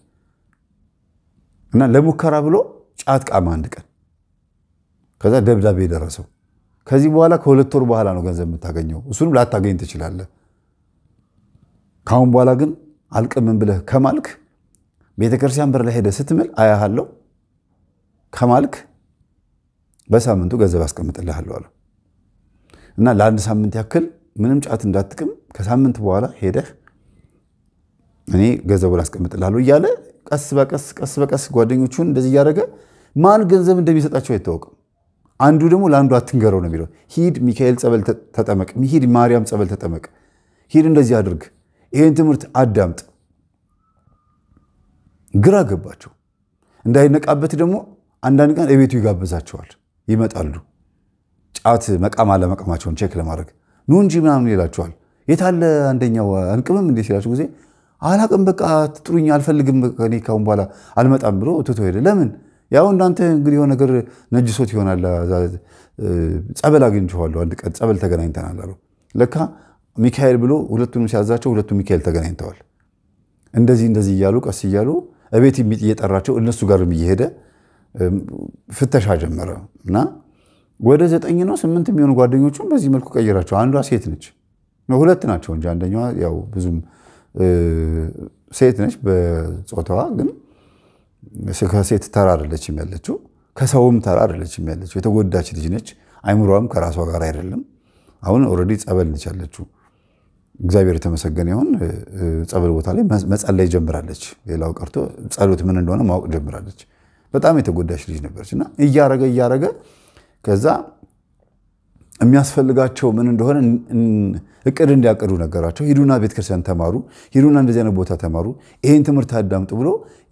እና ለሙከራ ብሎ ጫት ቃማ አንድ ቀን። ከዛ ደብዳቤ የደረሰው ከዚህ በኋላ ከሁለት ወር በኋላ ነው ገንዘብ የምታገኘው፣ እሱንም ላታገኝ ትችላለህ። ከአሁን በኋላ ግን አልቅምም ብለህ ከማልክ ቤተክርስቲያን በር ላይ ሄደህ ስትምል አያሃለው ከማልክ በሳምንቱ ገንዘብ አስቀምጥልሃለሁ አለ እና ለአንድ ሳምንት ያክል ምንም ጫት እንዳትቅም ከሳምንት በኋላ ሄደህ እኔ ገንዘቡን አስቀምጥልሃለሁ እያለ ቀስ በቀስ ቀስ በቀስ ጓደኞቹን እንደዚህ እያደረገ ማን ገንዘብ እንደሚሰጣቸው አይታወቅም። አንዱ ደግሞ ለአንዱ አትንገረው ነው የሚለው። ሂድ ሚካኤል ጸበል ተጠመቅ፣ ሂድ ማርያም ጸበል ተጠመቅ፣ ሂድ እንደዚህ አድርግ፣ ይህን ትምህርት አዳምጥ። ግራ ገባቸው። እንዳይነቃበት ደግሞ አንዳንድ ቀን እቤቱ ይጋብዛቸዋል። ይመጣሉ። ጫት መቃም አለመቃማቸውን ቼክ ለማድረግ ኑ እንጂ ምናምን ይላቸዋል። የታለ አንደኛው አንቅምም እንዴ ሲላቸው ጊዜ አላቅም በቃ ትጥሩኝ አልፈልግም ከኔ ካሁን በኋላ አልመጣም ብሎ ትቶ ሄደ። ለምን ያው እናንተ እንግዲህ የሆነ ነገር ነጅሶት ይሆናል። ጸበል አግኝቼዋለሁ አንድ ቀን ጸበል ተገናኝተናል አሉ። ለካ ሚካኤል ብሎ ሁለቱንም ሲያዛቸው ሁለቱም ሚካኤል ተገናኝተዋል። እንደዚህ እንደዚህ እያሉ ቀስ እያሉ እቤት እየጠራቸው እነሱ ጋርም እየሄደ ፍተሻ ጀመረ እና ወደ ዘጠኝ ነው ስምንት የሚሆኑ ጓደኞቹን በዚህ መልኩ ቀይራቸው። አንዷ ሴት ነች፣ ሁለት ናቸው እንጂ አንደኛዋ ያው ብዙም ሴት ነች በጾታዋ ግን ከሴት ተራ አይደለችም ያለችው፣ ከሰውም ተራ አይደለችም ያለችው። የተጎዳች ልጅ ነች። አይምሯም ከራሷ ጋር አይደለም። አሁን ኦልሬዲ ጸበል ነች ያለችው። እግዚአብሔር የተመሰገነ ይሁን። ጸበል ቦታ ላይ መጸለይ ጀምራለች። ሌላው ቀርቶ ጸሎት ምን እንደሆነ ማወቅ ጀምራለች። በጣም የተጎዳች ልጅ ነበረች እና እያረገ እያረገ ከዛ የሚያስፈልጋቸው ምን እንደሆነ እቅድ እንዲያቅዱ ነገሯቸው። ሂዱና ቤተክርስቲያን ተማሩ፣ ሂዱና እንደዚህ አይነት ቦታ ተማሩ፣ ይህን ትምህርት አዳምጡ ብሎ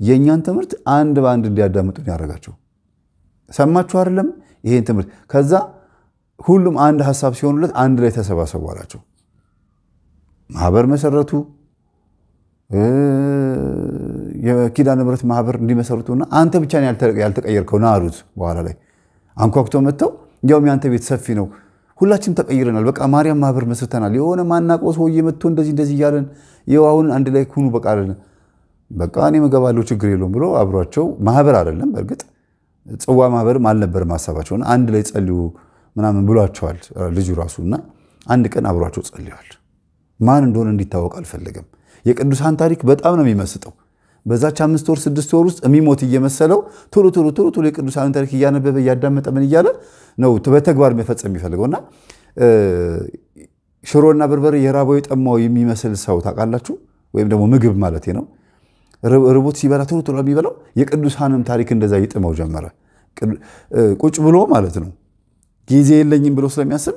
የእኛን ትምህርት አንድ በአንድ እንዲያዳምጡ ያደረጋቸው። ሰማችሁ አይደለም? ይህን ትምህርት ከዛ ሁሉም አንድ ሀሳብ ሲሆኑለት አንድ ላይ ተሰባሰቡ አላቸው። ማህበር መሰረቱ። የኪዳነ ምሕረት ማህበር እንዲመሰርቱና አንተ ብቻ ያልተቀየርከው ና አሉት። በኋላ ላይ አንኳኩቶ መጥተው እንዲያውም የአንተ ቤት ሰፊ ነው ሁላችንም ተቀይረናል። በቃ ማርያም ማህበር መስርተናል። የሆነ ማናቆ ሰውዬ መጥቶ እንደዚህ እንደዚህ እያለን ይኸው አሁን አንድ ላይ ሁኑ በቃ አለን። በቃ እኔ እገባለሁ ችግር የለውም ብሎ አብሯቸው ማህበር አይደለም በእርግጥ ጽዋ ማህበርም አልነበርም ሀሳባቸው አንድ ላይ ጸልዩ ምናምን ብሏቸዋል ልጁ ራሱ እና አንድ ቀን አብሯቸው ጸልዋል። ማን እንደሆነ እንዲታወቅ አልፈለገም። የቅዱሳን ታሪክ በጣም ነው የሚመስጠው። በዛች አምስት ወር ስድስት ወር ውስጥ የሚሞት እየመሰለው ቶሎ ቶሎ ቶሎ ቶሎ የቅዱሳን ታሪክ እያነበበ እያዳመጠ ምን እያለ ነው በተግባር መፈጸም የሚፈልገው እና ሽሮና በርበሬ የራበው የጠማው የሚመስል ሰው ታውቃላችሁ። ወይም ደግሞ ምግብ ማለት ነው። ርቦት ሲበላ ቶሎ ቶሎ የሚበላው የቅዱሳንም ታሪክ እንደዛ ይጥመው ጀመረ። ቁጭ ብሎ ማለት ነው ጊዜ የለኝም ብሎ ስለሚያስብ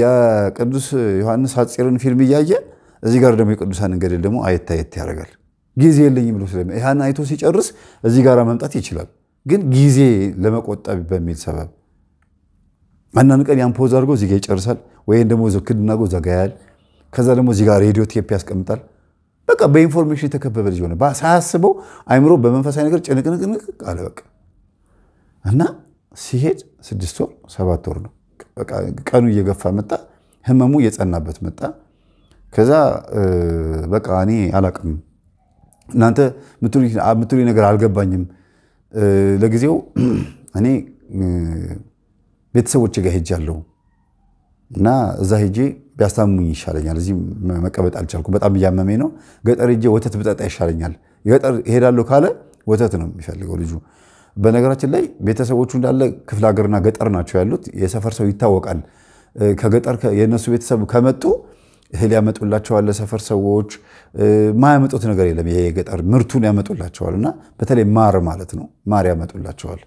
የቅዱስ ዮሐንስ አፄርን ፊልም እያየ እዚህ ጋር ደግሞ የቅዱሳን ገድል ደግሞ አየት አየት ያደርጋል። ጊዜ የለኝም ብሎ ስለሚ ይህን አይቶ ሲጨርስ እዚህ ጋር መምጣት ይችላል። ግን ጊዜ ለመቆጠብ በሚል ሰበብ አንዳንድ ቀን ያን ፖዝ አድርጎ እዚጋ ይጨርሳል፣ ወይም ደግሞ ክድና ጎ ከዛ ደግሞ እዚጋ ሬዲዮ ቴፕ ያስቀምጣል። በቃ በኢንፎርሜሽን የተከበበ ልጅ ሆነ። ሳያስበው አይምሮ በመንፈሳዊ ነገር ጭንቅንቅንቅ አለ። በቃ እና ሲሄድ ስድስት ወር ሰባት ወር ነው ቀኑ እየገፋ መጣ። ህመሙ እየጸናበት መጣ። ከዛ በቃ እኔ አላቅም እናንተ ምትሉ ነገር አልገባኝም። ለጊዜው እኔ ቤተሰቦች ጋር ሄጃለሁ እና እዛ ሄጄ ቢያስታምሙኝ ይሻለኛል። እዚህ መቀመጥ አልቻልኩ። በጣም እያመመኝ ነው። ገጠር ሄጄ ወተት ብጠጣ ይሻለኛል። ገጠር እሄዳለሁ ካለ ወተት ነው የሚፈልገው ልጁ። በነገራችን ላይ ቤተሰቦቹ እንዳለ ክፍለ ሀገርና ገጠር ናቸው ያሉት። የሰፈር ሰው ይታወቃል። ከገጠር የእነሱ ቤተሰብ ከመጡ እህል ያመጡላቸዋል። ለሰፈር ሰዎች ማያመጡት ነገር የለም። ይሄ የገጠር ምርቱን ያመጡላቸዋል እና በተለይ ማር ማለት ነው ማር ያመጡላቸዋል።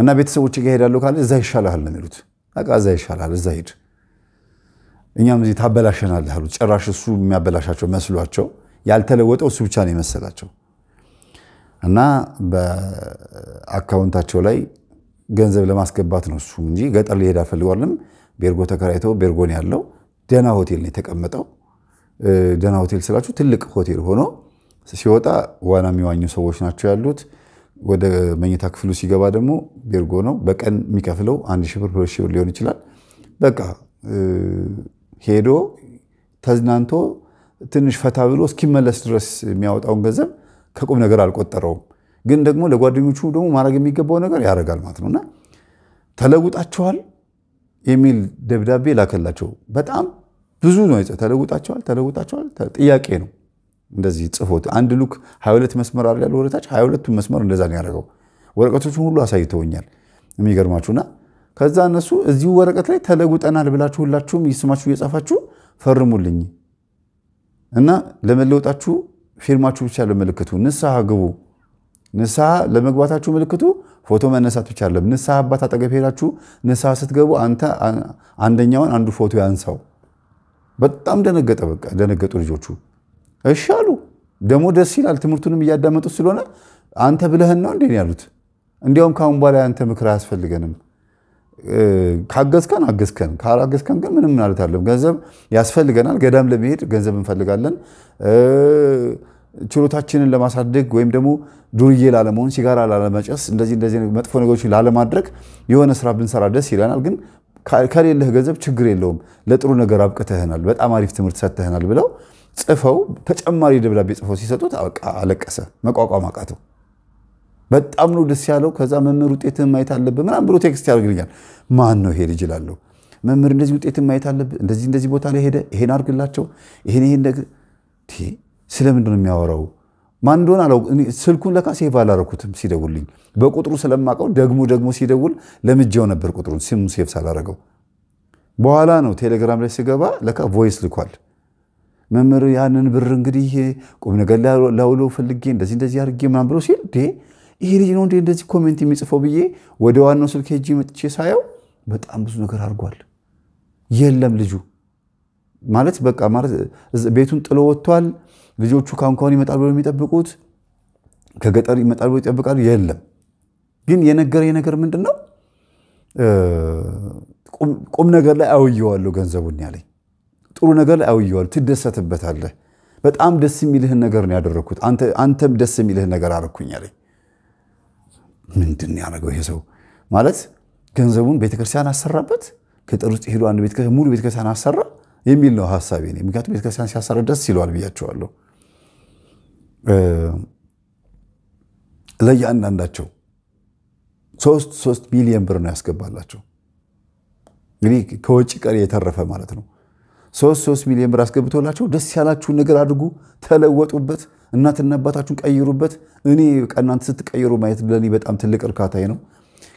እና ቤተሰቦች ጋር እሄዳለሁ ካለ እዛ ይሻልሃል ነው የሚሉት። በቃ እዛ ይሻልሃል፣ እዛ ሂድ፣ እኛም እዚህ ታበላሸናለህ አሉት። ጭራሽ እሱ የሚያበላሻቸው መስሏቸው ያልተለወጠው እሱ ብቻ ነው የመሰላቸው እና በአካውንታቸው ላይ ገንዘብ ለማስገባት ነው እሱ እንጂ ገጠር ሊሄድ አልፈልጓልም። ቤርጎ ተከራይተው ቤርጎን ያለው ደህና ሆቴል ነው የተቀመጠው። ደህና ሆቴል ስላችሁ ትልቅ ሆቴል ሆኖ ሲወጣ ዋና የሚዋኙ ሰዎች ናቸው ያሉት። ወደ መኝታ ክፍሉ ሲገባ ደግሞ ቤርጎ ነው። በቀን የሚከፍለው አንድ ሺህ ብር ሁለት ሺህ ብር ሊሆን ይችላል። በቃ ሄዶ ተዝናንቶ ትንሽ ፈታ ብሎ እስኪመለስ ድረስ የሚያወጣውን ገንዘብ ከቁም ነገር አልቆጠረውም። ግን ደግሞ ለጓደኞቹ ደግሞ ማድረግ የሚገባው ነገር ያደርጋል ማለት ነው እና የሚል ደብዳቤ ላከላቸው። በጣም ብዙ ነው። ተለውጣቸዋል ተለውጣቸዋል ጥያቄ ነው። እንደዚህ ጽፎት አንድ ሉክ 22 መስመር አለ ያለው ወደታች 22ቱን መስመር እንደዛ ነው ያደረገው። ወረቀቶቹን ሁሉ አሳይተውኛል። የሚገርማችሁና ከዛ እነሱ እዚሁ ወረቀት ላይ ተለውጠናል ብላችሁ ሁላችሁም ይስማችሁ እየጻፋችሁ ፈርሙልኝ እና ለመለወጣችሁ ፊርማችሁ ብቻ ለምልክቱ ንስሐ ግቡ። ንስሐ ለመግባታችሁ ምልክቱ ፎቶ መነሳት ብቻ አለም። ንስሐ አባት አጠገብ ሄዳችሁ ንስሐ ስትገቡ አንተ አንደኛውን አንዱ ፎቶ ያንሳው። በጣም ደነገጠ። በቃ ደነገጡ ልጆቹ። እሺ አሉ። ደግሞ ደስ ይላል፣ ትምህርቱንም እያዳመጡት ስለሆነ አንተ ብለህን ነው እንዴ ያሉት። እንዲያውም ከአሁን በኋላ አንተ ምክር አያስፈልገንም። ካገዝከን አገዝከን፣ ካላገዝከን ግን ምንም ማለት አለም። ገንዘብ ያስፈልገናል፣ ገዳም ለመሄድ ገንዘብ እንፈልጋለን። ችሎታችንን ለማሳደግ ወይም ደግሞ ዱርዬ ላለመሆን፣ ሲጋራ ላለመጨስ፣ እንደዚህ እንደዚህ መጥፎ ነገሮች ላለማድረግ የሆነ ስራ ብንሰራ ደስ ይለናል። ግን ከሌለህ ገንዘብ ችግር የለውም፣ ለጥሩ ነገር አብቅተህናል፣ በጣም አሪፍ ትምህርት ሰጥተህናል ብለው ጽፈው ተጨማሪ ደብዳቤ ጽፈው ሲሰጡት አለቀሰ። መቋቋም አቃተው። በጣም ነው ደስ ያለው። ከዛ መምህር ውጤት ማየት አለብህ ምናምን ብሎ ቴክስት ያደርግልኛል። ማን ነው ይሄ ልጅ እላለሁ። መምህር እንደዚህ ውጤት ማየት አለብህ፣ እንደዚህ እንደዚህ ቦታ ላይ ሄደ፣ ይሄን አድርግላቸው፣ ይሄን ይሄን ነገር ስለምንድን ነው የሚያወራው? ማን እንደሆነ አላውቅም። ስልኩን ለካ ሴቭ አላረኩትም። ሲደውልኝ በቁጥሩ ስለማቀው ደግሞ ደግሞ ሲደውል ለምጄው ነበር ቁጥሩን ሲሙ ሴቭ ሳላረገው። በኋላ ነው ቴሌግራም ላይ ስገባ ለካ ቮይስ ልኳል። መምህር ያንን ብር እንግዲህ ቁም ነገር ላውሎ ፈልጌ እንደዚህ እንደዚህ አድርጌ ምናምን ብሎ ሲል ይሄ ልጅ ነው እንዴ እንደዚህ ኮሜንት የሚጽፈው ብዬ ወደ ዋናው ስልክ ሄጄ መጥቼ ሳየው በጣም ብዙ ነገር አድርጓል። የለም ልጁ ማለት በቃ ማለት ቤቱን ጥሎ ወጥቷል። ልጆቹ ካንኳን ይመጣል ብሎ የሚጠብቁት ከገጠር ይመጣል ብሎ ይጠብቃሉ። የለም ግን የነገረኝ ነገር ምንድን ነው ቁም ነገር ላይ አውየዋለሁ ገንዘቡን ያለኝ ጥሩ ነገር አውየዋል፣ ትደሰትበታለህ። በጣም ደስ የሚልህን ነገር ነው ያደረግኩት፣ አንተም ደስ የሚልህን ነገር አደረግኩኝ አለኝ። ምንድን ያደረገው ይሄ ሰው ማለት ገንዘቡን ቤተክርስቲያን አሰራበት፣ ከጥር ውስጥ ሄዶ አንድ ሙሉ ቤተክርስቲያን አሰራ የሚል ነው ሀሳቤ። ምክንያቱም ቤተክርስቲያን ሲያሰራ ደስ ይለዋል ብያቸዋለሁ። ለእያንዳንዳቸው ሶስት ሶስት ሚሊዮን ብር ነው ያስገባላቸው። እንግዲህ ከወጪ ቀሪ የተረፈ ማለት ነው። ሶስት ሶስት ሚሊዮን ብር አስገብቶላቸው ደስ ያላችሁን ነገር አድርጉ፣ ተለወጡበት፣ እናትና አባታችሁን ቀይሩበት። እኔ ቀናንት ስትቀይሩ ማየት ለእኔ በጣም ትልቅ እርካታ ነው።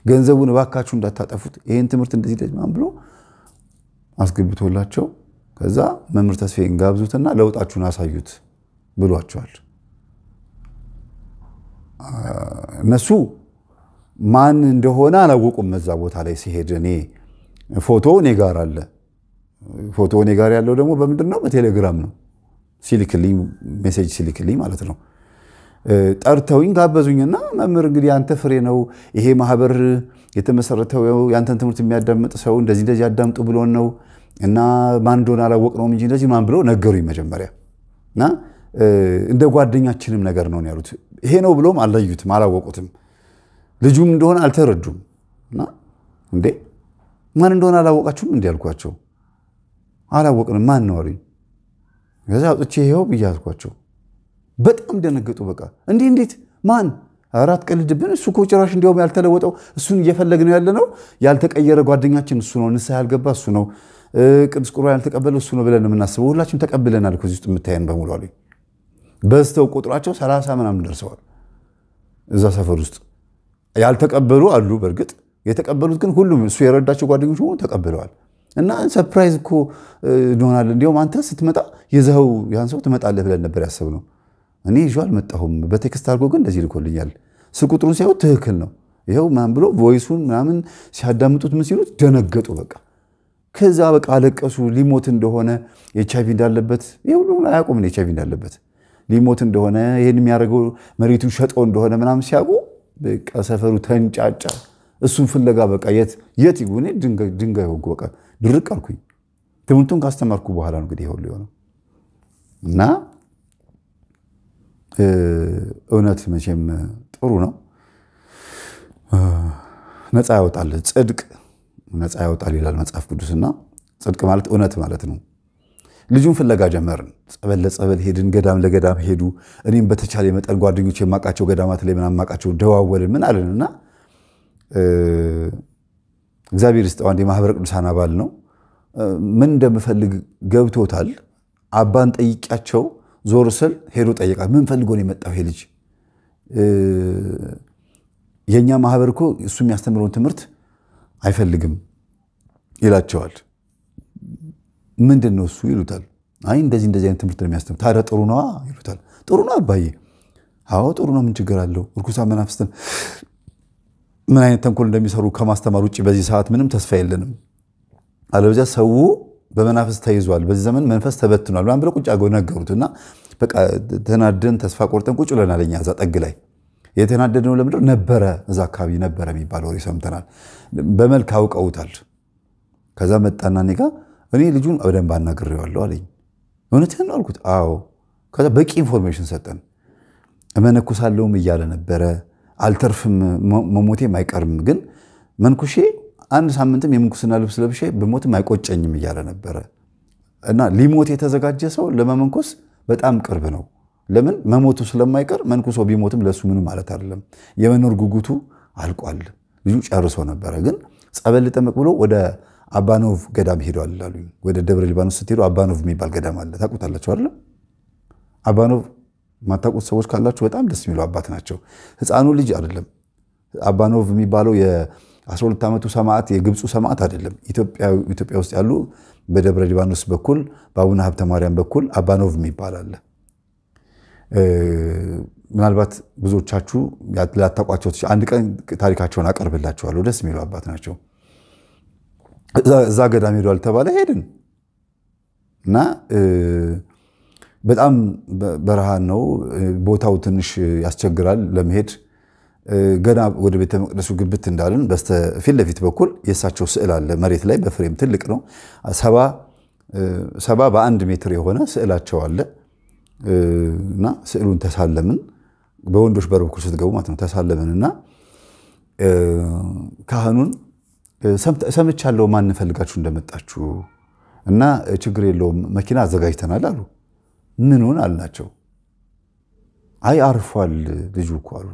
ገንዘቡን እባካችሁ እንዳታጠፉት። ይህን ትምህርት እንደዚህ ደጅ ብሎ አስገብቶላቸው ከዛ መምህር ተስፋዬን ጋብዙትና ለውጣችሁን አሳዩት ብሏቸዋል። እነሱ ማን እንደሆነ አላወቁም። እዛ ቦታ ላይ ሲሄድ እኔ ፎቶ እኔ ጋር አለ ፎቶ እኔ ጋር ያለው ደግሞ በምንድን ነው? በቴሌግራም ነው ሲልክልኝ፣ ሜሴጅ ሲልክልኝ ማለት ነው። ጠርተውኝ ጋበዙኝና መምህር እንግዲህ አንተ ፍሬ ነው ይሄ ማህበር የተመሰረተው የአንተን ትምህርት የሚያዳምጥ ሰው እንደዚህ እንደዚህ አዳምጡ ብሎን ነው እና ማን እንደሆነ አላወቅነውም እንጂ እንደዚህ ማን ብሎ ነገሩኝ መጀመሪያ እና እንደ ጓደኛችንም ነገር ነው ያሉት። ይሄ ነው ብሎም አልለዩትም፣ አላወቁትም። ልጁም እንደሆነ አልተረዱም። እና እንዴ ማን እንደሆነ አላወቃችሁም እንዲያልኳቸው አላወቅንም ማን ነው አሉኝ። ከዛ አውጥቼ ይኸው ብዬ በጣም ደነገጡ። በቃ እንዲህ እንዴት ማን አራት ቀልድብን እሱ እኮ ጭራሽ እንዲያውም ያልተለወጠው እሱን እየፈለግ ነው ያለ ነው ያልተቀየረ ጓደኛችን እሱ ነው፣ ንስሐ ያልገባ እሱ ነው፣ ቅዱስ ቁርባን ያልተቀበለ እሱ ነው ብለን የምናስበው ሁላችን ተቀብለናል ከዚህ ውስጥ የምታየን በሙሉ አሉኝ። በዝተው ቁጥራቸው ሰላሳ ምናምን ደርሰዋል። እዛ ሰፈር ውስጥ ያልተቀበሉ አሉ። በእርግጥ የተቀበሉት ግን ሁሉም እሱ የረዳቸው ጓደኞች ሆኑ ተቀብለዋል። እና ሰርፕራይዝ እኮ ይሆናል። እንዲሁም አንተ ስትመጣ የዛው ያን ሰው ትመጣለህ ብለን ነበር ያሰብነው። እኔ ይዤ አልመጣሁም። በቴክስት አድርጎ ግን እንደዚህ ልኮልኛል። ስልክ ቁጥሩን ሲያዩት ትክክል ነው ይኸው ምናምን ብሎ ቮይሱን ምናምን ሲያዳምጡት ምን ሲሉት ደነገጡ። በቃ ከዛ በቃ አለቀሱ። ሊሞት እንደሆነ ኤች አይቪ እንዳለበት ይሁሉ አያውቁም። ኤች አይቪ እንዳለበት ሊሞት እንደሆነ ይህን የሚያደርገው መሬቱን ሸጦ እንደሆነ ምናምን ሲያውቁ በቃ ሰፈሩ ተንጫጫ። እሱን ፍለጋ በቃ የት የት ድንጋይ ወጉ በቃ ድርቅ አልኩኝ። ትምህርቱን ካስተማርኩ በኋላ ነው እንግዲህ ሁሉ የሆነው እና እውነት መቼም ጥሩ ነው፣ ነፃ ያወጣል። ጽድቅ ነፃ ያወጣል ይላል መጽሐፍ ቅዱስና ጽድቅ ማለት እውነት ማለት ነው። ልጁን ፍለጋ ጀመርን። ጸበል ለጸበል ሄድን፣ ገዳም ለገዳም ሄዱ። እኔም በተቻለ መጠን ጓደኞች የማቃቸው ገዳማት ላይ ምናምን ማቃቸው ደዋወልን ምን አለን እና እግዚአብሔር ይስጠው አንድ የማህበረ ቅዱሳን አባል ነው። ምን እንደምፈልግ ገብቶታል። አባን ጠይቂያቸው ዞር ስል ሄዶ ጠይቃ ምን ፈልጎ ነው የመጣው ይሄ ልጅ? የእኛ ማህበር እኮ እሱ የሚያስተምረውን ትምህርት አይፈልግም ይላቸዋል። ምንድን ነው እሱ ይሉታል። አይ እንደዚህ እንደዚህ አይነት ትምህርት ነው የሚያስተምር። ታዲያ ጥሩ ነዋ ይሉታል። ጥሩ ነው አባዬ። አዎ ጥሩ ነው፣ ምን ችግር አለው? እርኩሳን መናፍስትን ምን አይነት ተንኮል እንደሚሰሩ ከማስተማር ውጭ በዚህ ሰዓት ምንም ተስፋ የለንም። አለበዚያ ሰው በመናፈስ ተይዟል፣ በዚህ ዘመን መንፈስ ተበትኗል ምናምን ብለው ቁጭ አገው ነገሩት እና በቃ ተናደን ተስፋ ቆርጠን ቁጭ ብለናል። እኛ እዛ ጠግ ላይ የተናደድነው ለምድር ነበረ እዛ አካባቢ ነበረ የሚባል ወሬ ሰምተናል። በመልክ አውቀውታል። ከዛ መጣና እኔ ጋ እኔ ልጁን በደንብ አናግሬዋለሁ አለኝ። እውነትህን ነው አልኩት። አዎ። ከዛ በቂ ኢንፎርሜሽን ሰጠን። እመነኩሳለሁም እያለ ነበረ አልተርፍም፣ መሞቴም አይቀርም ግን መንኩሼ አንድ ሳምንትም የምንኩስና ልብስ ለብሼ ብሞትም አይቆጨኝም እያለ ነበረ እና ሊሞት የተዘጋጀ ሰው ለመመንኮስ በጣም ቅርብ ነው። ለምን መሞቱ ስለማይቀር መንኩሶ ቢሞትም ለእሱ ምንም ማለት አይደለም። የመኖር ጉጉቱ አልቋል። ልጁ ጨርሶ ነበረ። ግን ጸበል ልጠመቅ ብሎ ወደ አባኖቭ ገዳም ሄደዋል አሉ። ወደ ደብረ ሊባኖስ ስትሄዱ አባኖቭ የሚባል ገዳም አለ። ታውቁታላችሁ አይደለም? አባኖቭ የማታውቁት ሰዎች ካላችሁ በጣም ደስ የሚሉ አባት ናቸው። ህፃኑ ልጅ አይደለም አባኖቭ የሚባለው የ12 ዓመቱ ሰማዕት የግብፁ ሰማዕት አይደለም። ኢትዮጵያ ውስጥ ያሉ በደብረ ሊባኖስ በኩል በአቡነ ሀብተ ማርያም በኩል አባኖቭ የሚባል አለ። ምናልባት ብዙዎቻችሁ ላታውቋቸው፣ አንድ ቀን ታሪካቸውን አቀርብላችኋለሁ። ደስ የሚሉ አባት ናቸው። እዛ ገዳም ሄዷል ተባለ ሄድን እና በጣም በረሃን ነው። ቦታው ትንሽ ያስቸግራል ለመሄድ። ገና ወደ ቤተ መቅደሱ ግብት እንዳለን በስተፊት ለፊት በኩል የእሳቸው ስዕል አለ መሬት ላይ በፍሬም ትልቅ ነው። ሰባ በአንድ ሜትር የሆነ ስዕላቸው አለ እና ስዕሉን ተሳለምን በወንዶች በር በኩል ስትገቡ ማለት ነው። እና ካህኑን ሰምቻለሁ ማን ፈልጋችሁ እንደመጣችሁ እና ችግር የለውም መኪና አዘጋጅተናል አሉ። ምኑን አልናቸው። አይ አርፏል ልጁ እኮ አሉ።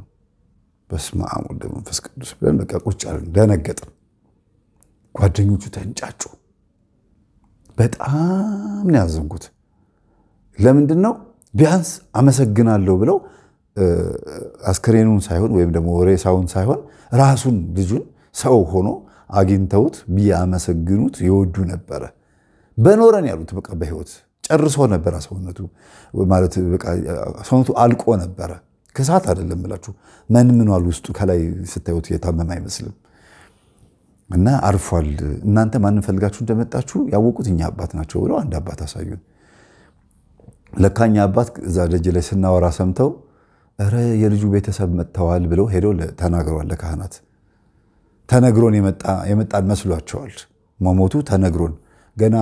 በስመ አብ ወወልድ ወመንፈስ ቅዱስ ብለን በቃ ቁጭ አለን። ደነገጥን። ጓደኞቹ ተንጫጩ። በጣም ነው ያዘንኩት። ለምንድን ነው ቢያንስ አመሰግናለሁ ብለው አስክሬኑን ሳይሆን ወይም ደግሞ ሬሳውን ሳይሆን ራሱን ልጁን ሰው ሆኖ አግኝተውት ቢያመሰግኑት ይወዱ ነበረ። በኖረን ያሉት በቃ በህይወት ጨርሶ ነበረ ሰውነቱ ማለት ሰውነቱ አልቆ ነበረ። ከሰዓት አይደለም ብላችሁ ምኗል ውስጡ ከላይ ስታዩት የታመመ አይመስልም። እና አርፏል። እናንተ ማንን ፈልጋችሁ እንደመጣችሁ ያወቁት እኛ አባት ናቸው ብለው አንድ አባት አሳዩን። ለካኛ አባት እዛ ደጅ ላይ ስናወራ ሰምተው ኧረ የልጁ ቤተሰብ መጥተዋል ብለው ሄደው ተናግረዋል። ለካህናት ተነግሮን የመጣን መስሏቸዋል። መሞቱ ተነግሮን ገና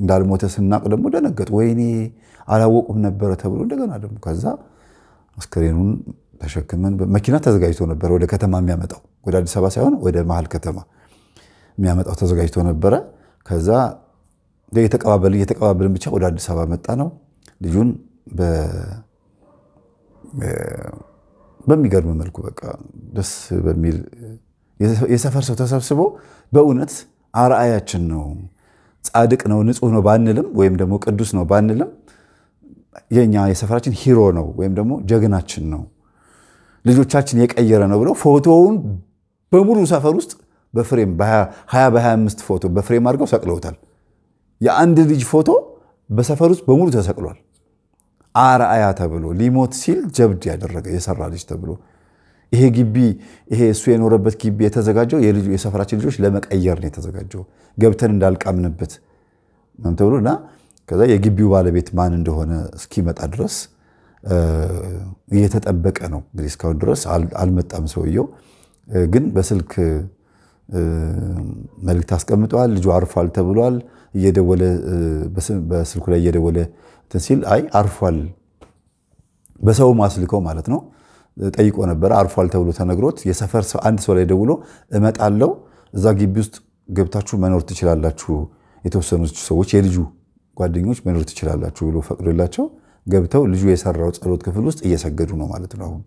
እንዳልሞተ ስናቅ ደግሞ ደነገጥ። ወይኔ አላወቁም ነበረ ተብሎ እንደገና ደግሞ ከዛ አስክሬኑን ተሸክመን መኪና ተዘጋጅቶ ነበረ። ወደ ከተማ የሚያመጣው ወደ አዲስ አበባ ሳይሆን ወደ መሀል ከተማ የሚያመጣው ተዘጋጅቶ ነበረ። ከዛ እየተቀባበልን እየተቀባበልን ብቻ ወደ አዲስ አበባ መጣ ነው ልጁን በሚገርም መልኩ በቃ ደስ በሚል የሰፈር ሰው ተሰብስቦ በእውነት አርአያችን ነው። ጻድቅ ነው ንጹህ ነው ባንልም ወይም ደግሞ ቅዱስ ነው ባንልም የኛ የሰፈራችን ሂሮ ነው ወይም ደግሞ ጀግናችን ነው ልጆቻችን የቀየረ ነው ብለው ፎቶውን በሙሉ ሰፈር ውስጥ በፍሬም ሀያ በ አምስት ፎቶ በፍሬም አድርገው ሰቅለውታል። የአንድ ልጅ ፎቶ በሰፈር ውስጥ በሙሉ ተሰቅሏል። አርአያ ተብሎ ሊሞት ሲል ጀብድ ያደረገ የሰራ ልጅ ተብሎ ይሄ ግቢ ይሄ እሱ የኖረበት ግቢ የተዘጋጀው የሰፈራችን ልጆች ለመቀየር ነው የተዘጋጀው፣ ገብተን እንዳልቃምንበት ተብሎ እና ከዛ የግቢው ባለቤት ማን እንደሆነ እስኪመጣ ድረስ እየተጠበቀ ነው። እንግዲህ እስካሁን ድረስ አልመጣም ሰውየው። ግን በስልክ መልእክት አስቀምጠዋል። ልጁ አርፏል ተብሏል። እየደወለ በስልኩ ላይ እየደወለ እንትን ሲል አይ አርፏል፣ በሰው ማስልከው ማለት ነው ጠይቆ ነበር። አርፏል ተብሎ ተነግሮት የሰፈር አንድ ሰው ላይ ደውሎ እመጣለው እዛ ግቢ ውስጥ ገብታችሁ መኖር ትችላላችሁ፣ የተወሰኑ ሰዎች የልጁ ጓደኞች መኖር ትችላላችሁ ብሎ ፈቅዶላቸው ገብተው ልጁ የሰራው ጸሎት ክፍል ውስጥ እየሰገዱ ነው ማለት ነው። አሁን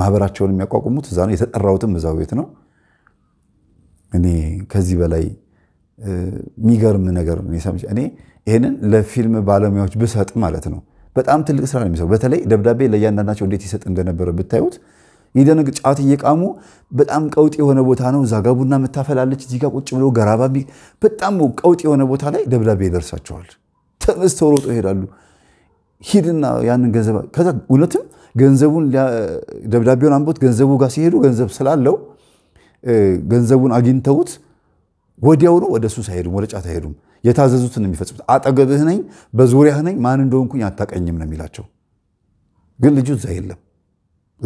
ማህበራቸውን የሚያቋቁሙት እዛ ነው። የተጠራሁትም እዛ ቤት ነው። እኔ ከዚህ በላይ የሚገርም ነገር እኔ ይህንን ለፊልም ባለሙያዎች ብሰጥ ማለት ነው በጣም ትልቅ ስራ ነው የሚሰሩ። በተለይ ደብዳቤ ለእያንዳንዳቸው እንዴት ይሰጥ እንደነበረ ብታዩት ይደነግ ጫት እየቃሙ በጣም ቀውጥ የሆነ ቦታ ነው። እዛ ጋ ቡና የምታፈላለች፣ እዚህ ቁጭ ብሎ ገራባ፣ በጣም ቀውጥ የሆነ ቦታ ላይ ደብዳቤ ይደርሳቸዋል። ተነስተው ሮጦ ይሄዳሉ። ሂድና ያንን ገንዘብ ከዛ እውነትም ገንዘቡን ደብዳቤውን አንቦት ገንዘቡ ጋር ሲሄዱ ገንዘብ ስላለው ገንዘቡን አግኝተውት ወዲያውኑ ወደ ሱስ አይሄዱም፣ ወደ ጫት አይሄዱም። የታዘዙትን ነው የሚፈጽሙት። አጠገብህ ነኝ፣ በዙሪያህ ነኝ፣ ማን እንደሆንኩኝ አታቀኝም ነው የሚላቸው። ግን ልጁ እዛ የለም።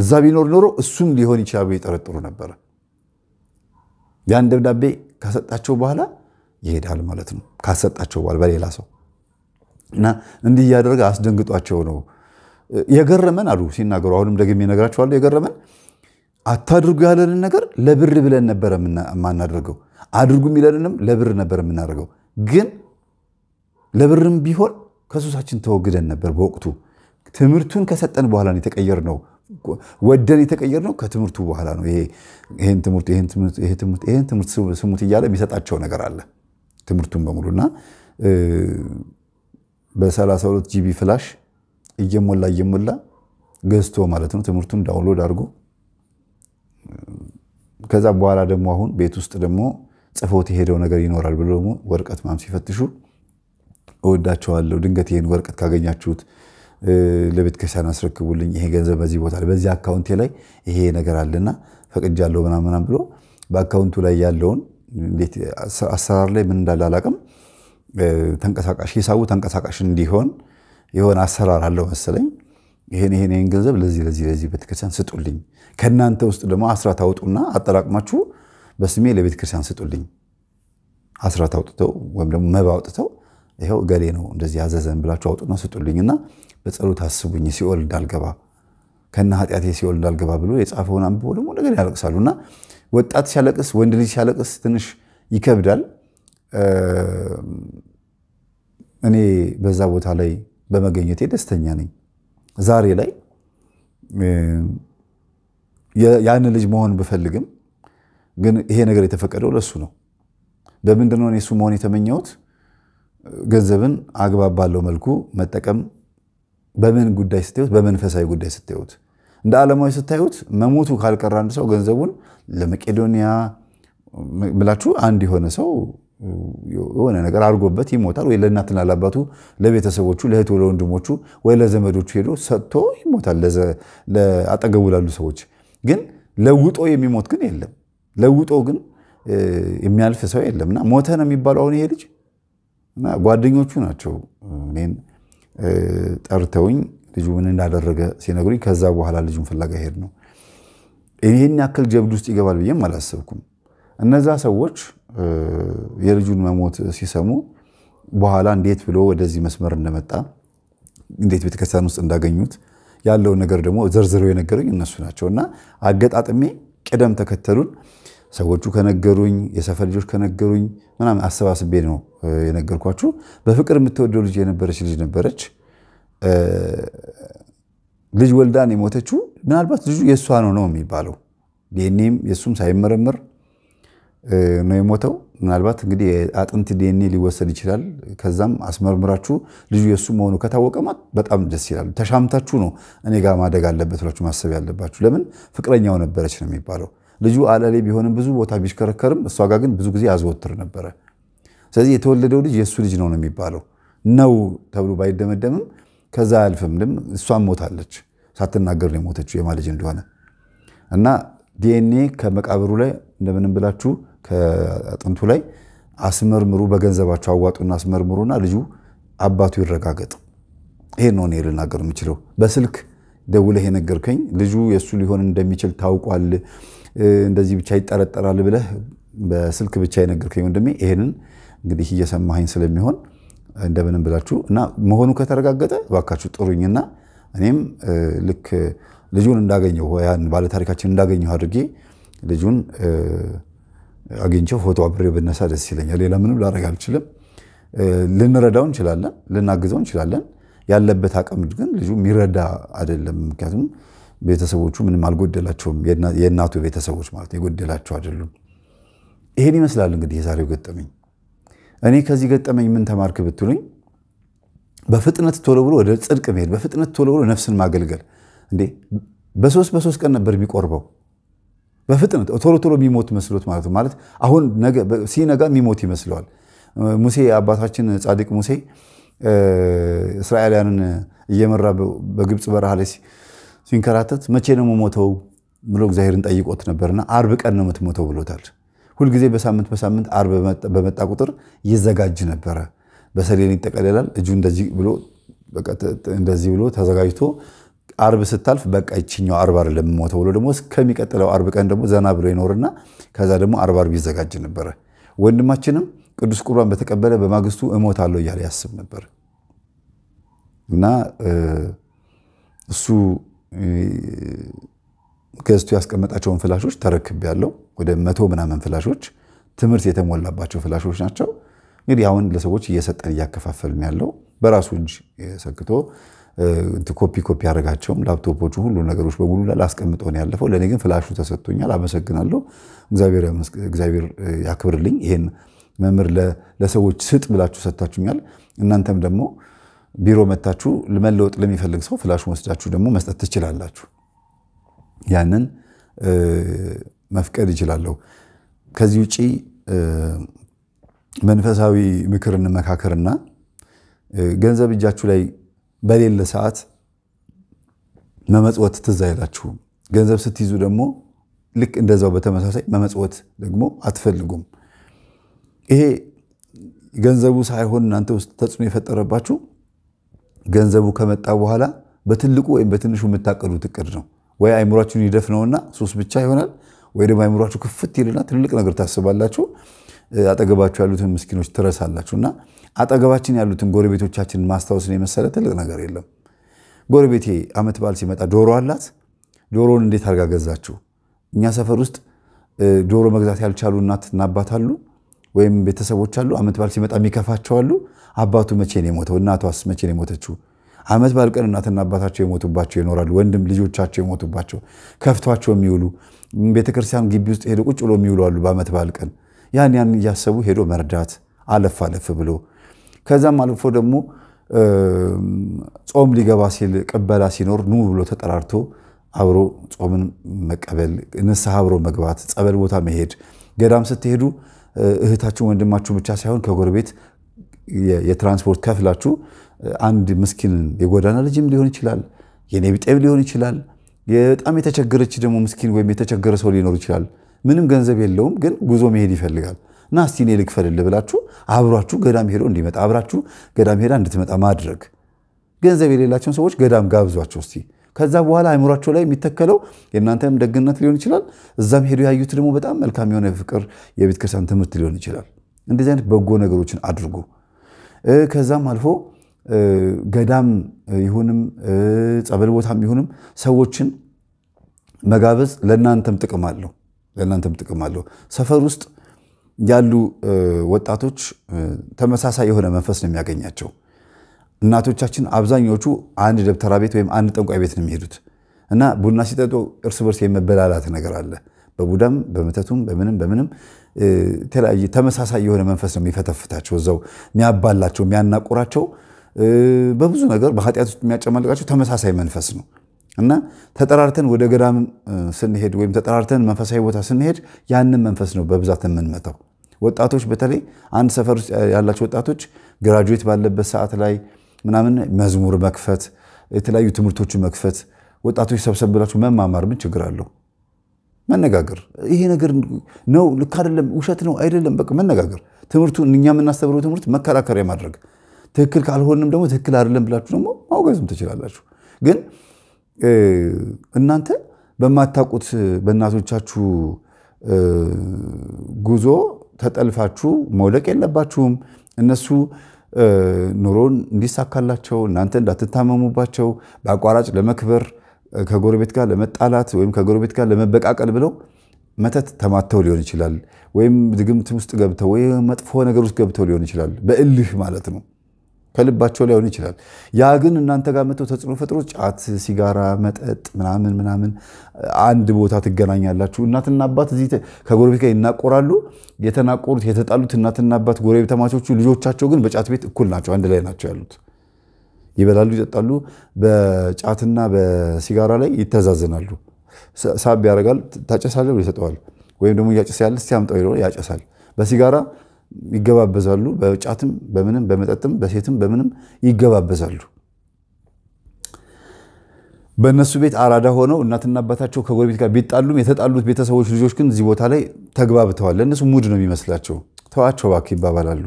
እዛ ቢኖር ኖሮ እሱም ሊሆን ይችላል ብሎ ይጠረጥሩ ነበረ። ያን ደብዳቤ ካሰጣቸው በኋላ ይሄዳል ማለት ነው። ካሰጣቸው በኋላ በሌላ ሰው እና እንዲህ እያደረገ አስደንግጧቸው ነው የገረመን አሉ ሲናገሩ። አሁንም ደግሜ እነግራቸዋለሁ። የገረመን አታድርጉ ያለንን ነገር ለብር ብለን ነበረ የማናደርገው አድርጉ የሚለንንም ለብር ነበር የምናደርገው። ግን ለብርም ቢሆን ከሱሳችን ተወግደን ነበር። በወቅቱ ትምህርቱን ከሰጠን በኋላ የተቀየር ነው ወደን የተቀየር ነው። ከትምህርቱ በኋላ ነው። ይሄን ትምህርት ይሄን ትምህርት ስሙት እያለ የሚሰጣቸው ነገር አለ ትምህርቱን በሙሉና በ32 ጂቢ ፍላሽ እየሞላ እየሞላ ገዝቶ ማለት ነው ትምህርቱን ዳውንሎድ አድርጎ ከዛ በኋላ ደግሞ አሁን ቤት ውስጥ ደግሞ ጽፎት የሄደው ነገር ይኖራል ብሎ ደግሞ ወረቀት ምናምን ሲፈትሹ እወዳቸዋለሁ፣ ድንገት ይሄን ወረቀት ካገኛችሁት ለቤተ ክርስቲያን አስረክቡልኝ፣ ይሄ ገንዘብ በዚህ ቦታ ላይ በዚህ አካውንቴ ላይ ይሄ ነገር አለና ፈቅጃለሁ ምናምናም ብሎ በአካውንቱ ላይ ያለውን እንዴት አሰራር ላይ ምን እንዳለ አላቅም። ተንቀሳቃሽ ሂሳቡ ተንቀሳቃሽ እንዲሆን የሆነ አሰራር አለው መሰለኝ። ይሄን ይሄን ገንዘብ ለዚህ ለዚህ ለዚህ ቤተክርስቲያን ስጡልኝ፣ ከእናንተ ውስጥ ደግሞ አስራት አውጡና አጠራቅማችሁ በስሜ ለቤተ ክርስቲያን ስጡልኝ፣ አስራት አውጥተው ወይም ደግሞ መባ አውጥተው ይኸው ገሌ ነው እንደዚህ ያዘዘን ብላችሁ አውጡና ስጡልኝና በጸሎት አስቡኝ ሲኦል እንዳልገባ ከነ ኃጢአቴ ሲኦል እንዳልገባ ብሎ የጻፈውን አንብቦ ደግሞ ነገር ያለቅሳሉ እና ወጣት ሲያለቅስ ወንድ ልጅ ሲያለቅስ ትንሽ ይከብዳል። እኔ በዛ ቦታ ላይ በመገኘቴ ደስተኛ ነኝ። ዛሬ ላይ ያን ልጅ መሆን ብፈልግም ግን ይሄ ነገር የተፈቀደው ለሱ ነው። በምንድነው እኔ እሱ መሆን የተመኘሁት? ገንዘብን አግባብ ባለው መልኩ መጠቀም በምን ጉዳይ ስታዩት? በመንፈሳዊ ጉዳይ ስታዩት። እንደ ዓለማዊ ስታዩት መሞቱ ካልቀረ አንድ ሰው ገንዘቡን ለመቄዶንያ ብላችሁ አንድ የሆነ ሰው የሆነ ነገር አድርጎበት ይሞታል። ወይ ለእናትና ለአባቱ፣ ለቤተሰቦቹ፣ ለእህት ለወንድሞቹ፣ ወይ ለዘመዶቹ ሄዶ ሰጥቶ ይሞታል፣ አጠገቡ ላሉ ሰዎች። ግን ለውጦ የሚሞት ግን የለም። ለውጦ ግን የሚያልፍ ሰው የለም እና ሞተ ነው የሚባለው። አሁን ይሄ ልጅ እና ጓደኞቹ ናቸው እኔን ጠርተውኝ ልጁ ምን እንዳደረገ ሲነግሩኝ፣ ከዛ በኋላ ልጁን ፍለጋ ሄድ ነው። ይህን ያክል ጀብድ ውስጥ ይገባል ብዬም አላሰብኩም። እነዛ ሰዎች የልጁን መሞት ሲሰሙ በኋላ እንዴት ብሎ ወደዚህ መስመር እንደመጣ እንዴት ቤተክርስቲያን ውስጥ እንዳገኙት ያለውን ነገር ደግሞ ዘርዝረው የነገረኝ እነሱ ናቸው እና አገጣጥሜ ቅደም ተከተሉን ሰዎቹ ከነገሩኝ፣ የሰፈር ልጆች ከነገሩኝ ምናምን አሰባስቤ ነው የነገርኳችሁ። በፍቅር የምትወደው ልጅ የነበረች ልጅ ነበረች። ልጅ ወልዳን የሞተችው ምናልባት ልጁ የእሷ ነው ነው የሚባለው ዲኤንኤም የእሱም ሳይመረምር ነው የሞተው። ምናልባት እንግዲህ አጥንት ዲኤንኤ ሊወሰድ ይችላል። ከዛም አስመርምራችሁ ልጁ የእሱ መሆኑ ከታወቀ በጣም ደስ ይላሉ። ተሻምታችሁ ነው እኔ ጋር ማደግ አለበት ብላችሁ ማሰብ ያለባችሁ። ለምን ፍቅረኛው ነበረች ነው የሚባለው። ልጁ አለሌ ቢሆንም ብዙ ቦታ ቢሽከረከርም፣ እሷ ጋር ግን ብዙ ጊዜ አዘወትር ነበረ። ስለዚህ የተወለደው ልጅ የእሱ ልጅ ነው ነው የሚባለው። ነው ተብሎ ባይደመደምም ከዛ አያልፍም። ልም እሷም ሞታለች ሳትናገር ነው የሞተችው የማልጅ ልጅ እንደሆነ እና ዲኤንኤ ከመቃብሩ ላይ እንደምንም ብላችሁ ከጥንቱ ላይ አስመርምሩ፣ በገንዘባቸው አዋጡና አስመርምሩና ልጁ አባቱ ይረጋገጥ። ይሄን ነው እኔ ልናገር የምችለው። በስልክ ደውለህ የነገርከኝ ልጁ የእሱ ሊሆን እንደሚችል ታውቋል፣ እንደዚህ ብቻ ይጠረጠራል ብለህ በስልክ ብቻ የነገርከኝ ወንድሜ፣ ይሄንን እንግዲህ እየሰማኸኝ ስለሚሆን እንደምንም ብላችሁ እና መሆኑ ከተረጋገጠ እባካችሁ ጥሩኝና እኔም ልክ ልጁን እንዳገኘው ያን ባለታሪካችን እንዳገኘው አድርጌ ልጁን አግኝቼው ፎቶ አብሬ ብነሳ ደስ ይለኛል። ሌላ ምንም ላደርግ አልችልም። ልንረዳው እንችላለን፣ ልናግዘው እንችላለን። ያለበት አቅም ግን ልጁ የሚረዳ አይደለም። ምክንያቱም ቤተሰቦቹ ምንም አልጎደላቸውም። የእናቱ ቤተሰቦች ማለት የጎደላቸው አይደሉም። ይሄን ይመስላል እንግዲህ የዛሬው ገጠመኝ። እኔ ከዚህ ገጠመኝ ምን ተማርክ ብትሉኝ፣ በፍጥነት ቶሎ ብሎ ወደ ጽድቅ መሄድ፣ በፍጥነት ቶሎ ብሎ ነፍስን ማገልገል። እንዴ በሶስት በሶስት ቀን ነበር የሚቆርበው በፍጥነት ቶሎ ቶሎ የሚሞት መስሎት ማለት ነው። ማለት አሁን ሲነጋ የሚሞት ይመስለዋል። ሙሴ አባታችን ጻድቅ ሙሴ እስራኤልያንን እየመራ በግብፅ በረሃ ላይ ሲንከራተት መቼ ነው የምሞተው ብሎ እግዚአብሔርን ጠይቆት ነበርና አርብ ቀን ነው የምትሞተው ብሎታል። ሁልጊዜ በሳምንት በሳምንት አርብ በመጣ ቁጥር ይዘጋጅ ነበረ። በሰሌን ይጠቀለላል። እጁ እንደዚህ ብሎ እንደዚህ ብሎ ተዘጋጅቶ አርብ ስታልፍ በቃ ይችኛው አርብ አይደለም የምሞተው ብሎ ደግሞ እስከሚቀጥለው አርብ ቀን ደግሞ ዘና ብሎ ይኖርና ከዛ ደግሞ አርብ አርብ ይዘጋጅ ነበረ። ወንድማችንም ቅዱስ ቁርባን በተቀበለ በማግስቱ እሞታለሁ እያለ ያስብ ነበር እና እሱ ገዝቶ ያስቀመጣቸውን ፍላሾች ተረክብ ያለው ወደ መቶ ምናምን ፍላሾች ትምህርት የተሞላባቸው ፍላሾች ናቸው። እንግዲህ አሁን ለሰዎች እየሰጠን እያከፋፈልን ያለው በራሱ እጅ ሰክቶ ኮፒ ኮፒ ያደረጋቸውም ላፕቶፖቹ ሁሉ ነገሮች በሙሉ ላስቀምጠውን ያለፈው ለእኔ ግን ፍላሹ ተሰጥቶኛል። አመሰግናለሁ። እግዚአብሔር ያክብርልኝ። ይሄን መምህር ለሰዎች ስጥ ብላችሁ ሰጥታችሁኛል። እናንተም ደግሞ ቢሮ መታችሁ መለወጥ ለሚፈልግ ሰው ፍላሹ ወስዳችሁ ደግሞ መስጠት ትችላላችሁ። ያንን መፍቀድ ይችላለሁ። ከዚህ ውጪ መንፈሳዊ ምክር እንመካከርና ገንዘብ እጃችሁ ላይ በሌለ ሰዓት መመጽወት ትዝ አይላችሁም። ገንዘብ ስትይዙ ደግሞ ልክ እንደዛው በተመሳሳይ መመጽወት ደግሞ አትፈልጉም። ይሄ ገንዘቡ ሳይሆን እናንተ ውስጥ ተጽዕኖ የፈጠረባችሁ ገንዘቡ ከመጣ በኋላ በትልቁ ወይም በትንሹ የምታቀዱት እቅድ ነው። ወይ አይምሯችሁን ይደፍነውና ሱስ ብቻ ይሆናል፣ ወይ ደግሞ አይምሯችሁ ክፍት ይልና ትልቅ ነገር ታስባላችሁ። አጠገባችሁ ያሉትን ምስኪኖች ትረሳላችሁ እና አጠገባችን ያሉትን ጎረቤቶቻችንን ማስታወስን የመሰለ ትልቅ ነገር የለም። ጎረቤቴ አመት በዓል ሲመጣ ዶሮ አላት። ዶሮን እንዴት አድርጋ ገዛችሁ? እኛ ሰፈር ውስጥ ዶሮ መግዛት ያልቻሉ እናትና እናባት አሉ፣ ወይም ቤተሰቦች አሉ። ዓመት በዓል ሲመጣ የሚከፋቸው አሉ። አባቱ መቼ ነው የሞተው? እናቷስ መቼ ነው የሞተችው? አመት በዓል ቀን እናትና አባታቸው የሞቱባቸው ይኖራሉ። ወንድም ልጆቻቸው የሞቱባቸው ከፍቷቸው የሚውሉ ቤተክርስቲያን ግቢ ውስጥ ሄደው ቁጭ ብሎ የሚውሉ አሉ በአመት በዓል ቀን ያን ያን እያሰቡ ሄዶ መርዳት አለፍ አለፍ ብሎ ከዛም አልፎ ደግሞ ጾም ሊገባ ሲል ቅበላ ሲኖር ኑ ብሎ ተጠራርቶ አብሮ ጾምን መቀበል፣ ንስሐ አብሮ መግባት፣ ጸበል ቦታ መሄድ፣ ገዳም ስትሄዱ እህታችሁን ወንድማችሁ ብቻ ሳይሆን ከጎረቤት የትራንስፖርት ከፍላችሁ አንድ ምስኪንን የጎዳና ልጅም ሊሆን ይችላል፣ የኔ ቢጤም ሊሆን ይችላል፣ በጣም የተቸገረች ደግሞ ምስኪን ወይም የተቸገረ ሰው ሊኖር ይችላል ምንም ገንዘብ የለውም፣ ግን ጉዞ መሄድ ይፈልጋል እና እስቲ እኔ ልክፈልልህ ብላችሁ አብሯችሁ ገዳም ሄዶ እንዲመጣ አብራችሁ ገዳም ሄዳ እንድትመጣ ማድረግ። ገንዘብ የሌላቸውን ሰዎች ገዳም ጋብዟቸው እስቲ። ከዛ በኋላ አይምሯቸው ላይ የሚተከለው የእናንተም ደግነት ሊሆን ይችላል። እዛም ሄዱ ያዩት ደግሞ በጣም መልካም የሆነ ፍቅር፣ የቤተክርስቲያን ትምህርት ሊሆን ይችላል። እንደዚህ አይነት በጎ ነገሮችን አድርጉ። ከዛም አልፎ ገዳም ይሁንም ጸበል ቦታም ይሁንም ሰዎችን መጋበዝ ለእናንተም ጥቅም አለው። ለእናንተም ጥቅም አለው። ሰፈር ውስጥ ያሉ ወጣቶች ተመሳሳይ የሆነ መንፈስ ነው የሚያገኛቸው። እናቶቻችን አብዛኞቹ አንድ ደብተራ ቤት ወይም አንድ ጠንቋይ ቤት ነው የሚሄዱት እና ቡና ሲጠጡ እርስ በርስ የመበላላት ነገር አለ። በቡዳም በመተቱም በምንም በምንም የተለያየ ተመሳሳይ የሆነ መንፈስ ነው የሚፈተፍታቸው፣ እዛው የሚያባላቸው፣ የሚያናቁራቸው፣ በብዙ ነገር በኃጢአት ውስጥ የሚያጨማልቃቸው ተመሳሳይ መንፈስ ነው። እና ተጠራርተን ወደ ገዳም ስንሄድ ወይም ተጠራርተን መንፈሳዊ ቦታ ስንሄድ ያንን መንፈስ ነው በብዛት የምንመጣው። ወጣቶች በተለይ አንድ ሰፈር ውስጥ ያላቸው ወጣቶች ግራጁዌት ባለበት ሰዓት ላይ ምናምን መዝሙር መክፈት፣ የተለያዩ ትምህርቶች መክፈት፣ ወጣቶች ሰብሰብ ብላችሁ መማማር ምን ችግር አለው? መነጋገር ይሄ ነገር ነው ልክ አይደለም፣ ውሸት ነው አይደለም፣ በቃ መነጋገር። ትምህርቱ እኛ የምናስተምረው ትምህርት መከራከሪያ ማድረግ፣ ትክክል ካልሆንም ደግሞ ትክክል አይደለም ብላችሁ ደግሞ ማውገዝም ትችላላችሁ ግን እናንተ በማታውቁት በእናቶቻችሁ ጉዞ ተጠልፋችሁ መውደቅ የለባችሁም። እነሱ ኑሮን እንዲሳካላቸው እናንተ እንዳትታመሙባቸው በአቋራጭ ለመክበር ከጎረቤት ጋር ለመጣላት ወይም ከጎረቤት ጋር ለመበቃቀል ብለው መተት ተማተው ሊሆን ይችላል። ወይም ድግምት ውስጥ ገብተው ወይም መጥፎ ነገር ውስጥ ገብተው ሊሆን ይችላል። በእልህ ማለት ነው። ከልባቸው ላይሆን ይችላል። ያ ግን እናንተ ጋር መተው ተጽዕኖ ፈጥሮ ጫት፣ ሲጋራ፣ መጠጥ ምናምን ምናምን አንድ ቦታ ትገናኛላችሁ። እናትና አባት እዚህ ከጎረቤት ጋር ይናቆራሉ። የተናቆሩት የተጣሉት እናትና አባት ጎረቤታማቾቹ፣ ልጆቻቸው ግን በጫት ቤት እኩል ናቸው፣ አንድ ላይ ናቸው ያሉት። ይበላሉ፣ ይጠጣሉ። በጫትና በሲጋራ ላይ ይተዛዝናሉ። ሳብ ያደርጋል። ታጨሳለህ ብሎ ይሰጠዋል። ወይም ደግሞ እያጨሰ ያለ ሲያምጠው ያጨሳል። በሲጋራ ይገባበዛሉ። በጫትም በምንም በመጠጥም በሴትም በምንም ይገባበዛሉ። በእነሱ ቤት አራዳ ሆነው እናትና አባታቸው ከጎረቤት ጋር ቢጣሉም የተጣሉት ቤተሰቦች ልጆች ግን እዚህ ቦታ ላይ ተግባብተዋል። ለእነሱ ሙድ ነው የሚመስላቸው። ተዋቸው እባክህ ይባባላሉ።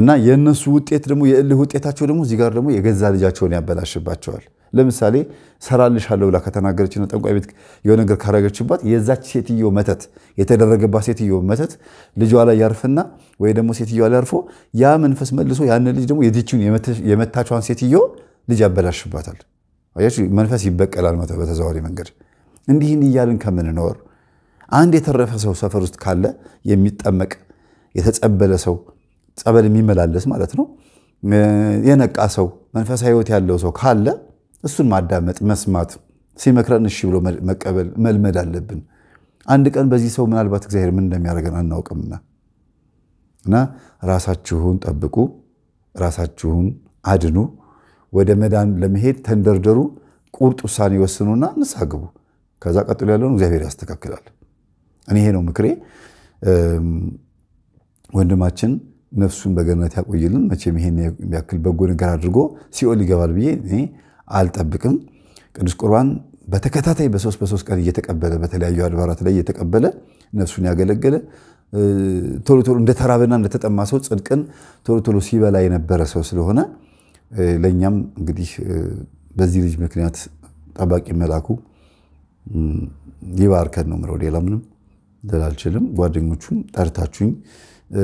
እና የእነሱ ውጤት ደግሞ የእልህ ውጤታቸው ደግሞ እዚህ ጋር ደግሞ የገዛ ልጃቸውን ያበላሽባቸዋል። ለምሳሌ ሰራልሻለሁ ብላ ከተናገረችና ጠንቋይ ቤት የሆነ ነገር ካረገችባት የዛች ሴትዮ መተት የተደረገባት ሴትዮ መተት ልጇ ላይ ያርፍና ወይ ደግሞ ሴትዮ ላይ አርፎ ያ መንፈስ መልሶ ያን ልጅ ደግሞ የዚችን የመታቿን ሴትዮ ልጅ ያበላሽባታል። መንፈስ ይበቀላል በተዘዋዋሪ መንገድ። እንዲህን እያልን ከምንኖር አንድ የተረፈ ሰው ሰፈር ውስጥ ካለ የሚጠመቅ የተጸበለ ሰው ጸበል የሚመላለስ ማለት ነው የነቃ ሰው መንፈሳዊ ሕይወት ያለው ሰው ካለ እሱን ማዳመጥ፣ መስማት፣ ሲመክረን እሺ ብሎ መቀበል መልመድ አለብን። አንድ ቀን በዚህ ሰው ምናልባት እግዚአብሔር ምን እንደሚያደርገን አናውቅምና እና ራሳችሁን ጠብቁ፣ ራሳችሁን አድኑ፣ ወደ መዳን ለመሄድ ተንደርደሩ፣ ቁርጥ ውሳኔ ወስኑና ንስሐ ግቡ። ከዛ ቀጥሎ ያለውን እግዚአብሔር ያስተካክላል። እኔ ይሄ ነው ምክሬ። ወንድማችን ነፍሱን በገነት ያቆይልን። መቼም ይሄን ያክል በጎ ነገር አድርጎ ሲኦል ይገባል ብዬ አልጠብቅም። ቅዱስ ቁርባን በተከታታይ በሶስት በሶስት ቀን እየተቀበለ በተለያዩ አድባራት ላይ እየተቀበለ ነፍሱን ያገለገለ ቶሎ ቶሎ እንደተራበና ተጠማ ሰው ጽድቅን ቶሎ ቶሎ ሲበላ የነበረ ሰው ስለሆነ ለእኛም እንግዲህ በዚህ ልጅ ምክንያት ጠባቂ መላኩ ይባርከን ነው ምረው። ሌላ ምንም ልል አልችልም። ጓደኞቹም ጠርታችሁኝ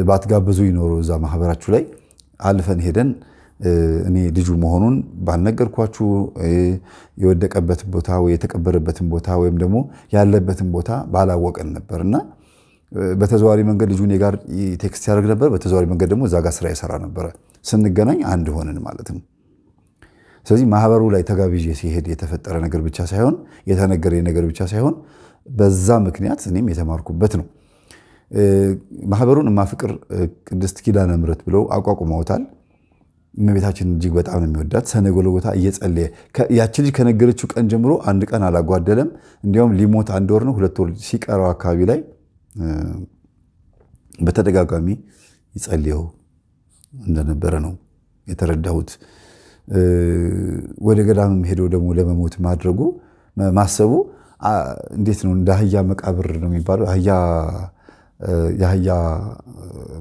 ባትጋብዙ ይኖሩ እዛ ማህበራችሁ ላይ አልፈን ሄደን እኔ ልጁ መሆኑን ባልነገርኳችሁ የወደቀበት ቦታ ወይ የተቀበረበትን ቦታ ወይም ደግሞ ያለበትን ቦታ ባላወቀን ነበር እና በተዘዋዋሪ መንገድ ልጁ እኔ ጋር ቴክስት ያደርግ ነበር። በተዘዋዋሪ መንገድ ደግሞ እዛ ጋር ስራ ይሰራ ነበረ። ስንገናኝ አንድ ሆንን ማለት ነው። ስለዚህ ማህበሩ ላይ ተጋብዤ ሲሄድ የተፈጠረ ነገር ብቻ ሳይሆን የተነገረ ነገር ብቻ ሳይሆን በዛ ምክንያት እኔም የተማርኩበት ነው። ማህበሩን እማፍቅር ቅድስት ኪዳነ ምሕረት ብለው አቋቁመውታል። እመቤታችን እጅግ በጣም ነው የሚወዳት። ሰኔ ጎልጎታ እየጸለየ ያቺ ልጅ ከነገረችው ቀን ጀምሮ አንድ ቀን አላጓደለም። እንዲያውም ሊሞት አንድ ወር ነው ሁለት ወር ሲቀረው አካባቢ ላይ በተደጋጋሚ ይጸልየው እንደነበረ ነው የተረዳሁት። ወደ ገዳምም ሄዶ ደግሞ ለመሞት ማድረጉ ማሰቡ እንዴት ነው? እንደ አህያ መቃብር ነው የሚባለው አህያ የአህያ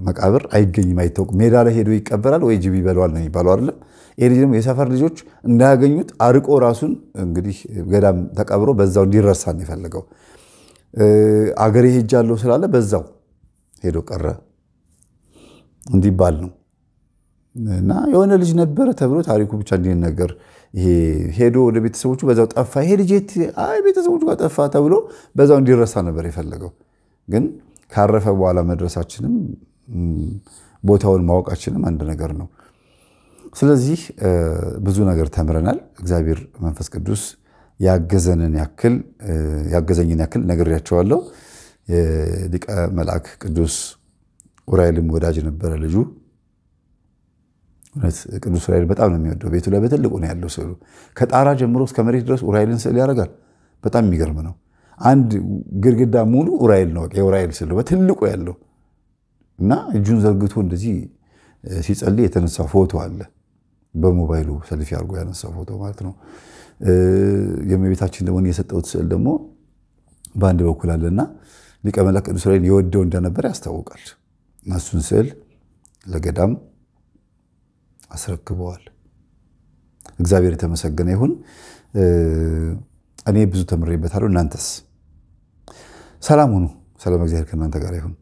መቃብር አይገኝም፣ አይታወቅም። ሜዳ ላይ ሄዶ ይቀበራል ወይ ጅብ ይበለዋል ነው የሚባለው አይደለም። ይሄ ልጅ ደግሞ የሰፈር ልጆች እንዳያገኙት አርቆ ራሱን እንግዲህ ገዳም ተቀብሮ በዛው እንዲረሳ ነው የፈለገው። አገሬ ሄጃለሁ ስላለ በዛው ሄዶ ቀረ እንዲባል ነው። እና የሆነ ልጅ ነበረ ተብሎ ታሪኩ ብቻ እንዲነገር ይሄ ሄዶ ወደ ቤተሰቦቹ በዛው ጠፋ፣ ይሄ ልጅ ቤተሰቦቹ ጋር ጠፋ ተብሎ በዛው እንዲረሳ ነበር የፈለገው ግን ካረፈ በኋላ መድረሳችንም ቦታውን ማወቃችንም አንድ ነገር ነው። ስለዚህ ብዙ ነገር ተምረናል። እግዚአብሔር መንፈስ ቅዱስ ያገዘንን ያክል ያገዘኝን ያክል ነግሬያቸዋለሁ። የሊቀ መልአክ ቅዱስ ኡራኤልም ወዳጅ ነበረ ልጁ። እውነት ቅዱስ ራይል በጣም ነው የሚወደው። ቤቱ ላይ በትልቁ ነው ያለው ስዕሉ። ከጣራ ጀምሮ እስከ መሬት ድረስ ኡራኤልን ስዕል ያደርጋል። በጣም የሚገርም ነው። አንድ ግድግዳ ሙሉ ራይል ነው። ዑራኤል ስለ በትልቁ ያለው እና እጁን ዘርግቶ እንደዚህ ሲጸልይ የተነሳ ፎቶ አለ። በሞባይሉ ሰልፊ አድርጎ ያነሳ ፎቶ ማለት ነው። የእመቤታችን ደግሞ የሰጠሁት ስዕል ደግሞ በአንድ በኩል አለና ሊቀ መላእክት ቅዱስ ዑራኤል የወደው እንደነበር ያስታውቃል። እሱን ስዕል ለገዳም አስረክበዋል። እግዚአብሔር የተመሰገነ ይሁን። እኔ ብዙ ተምሬበታለሁ። እናንተስ? ሰላም ሁኑ። ሰላም እግዚአብሔር ከእናንተ ጋር ይሁን።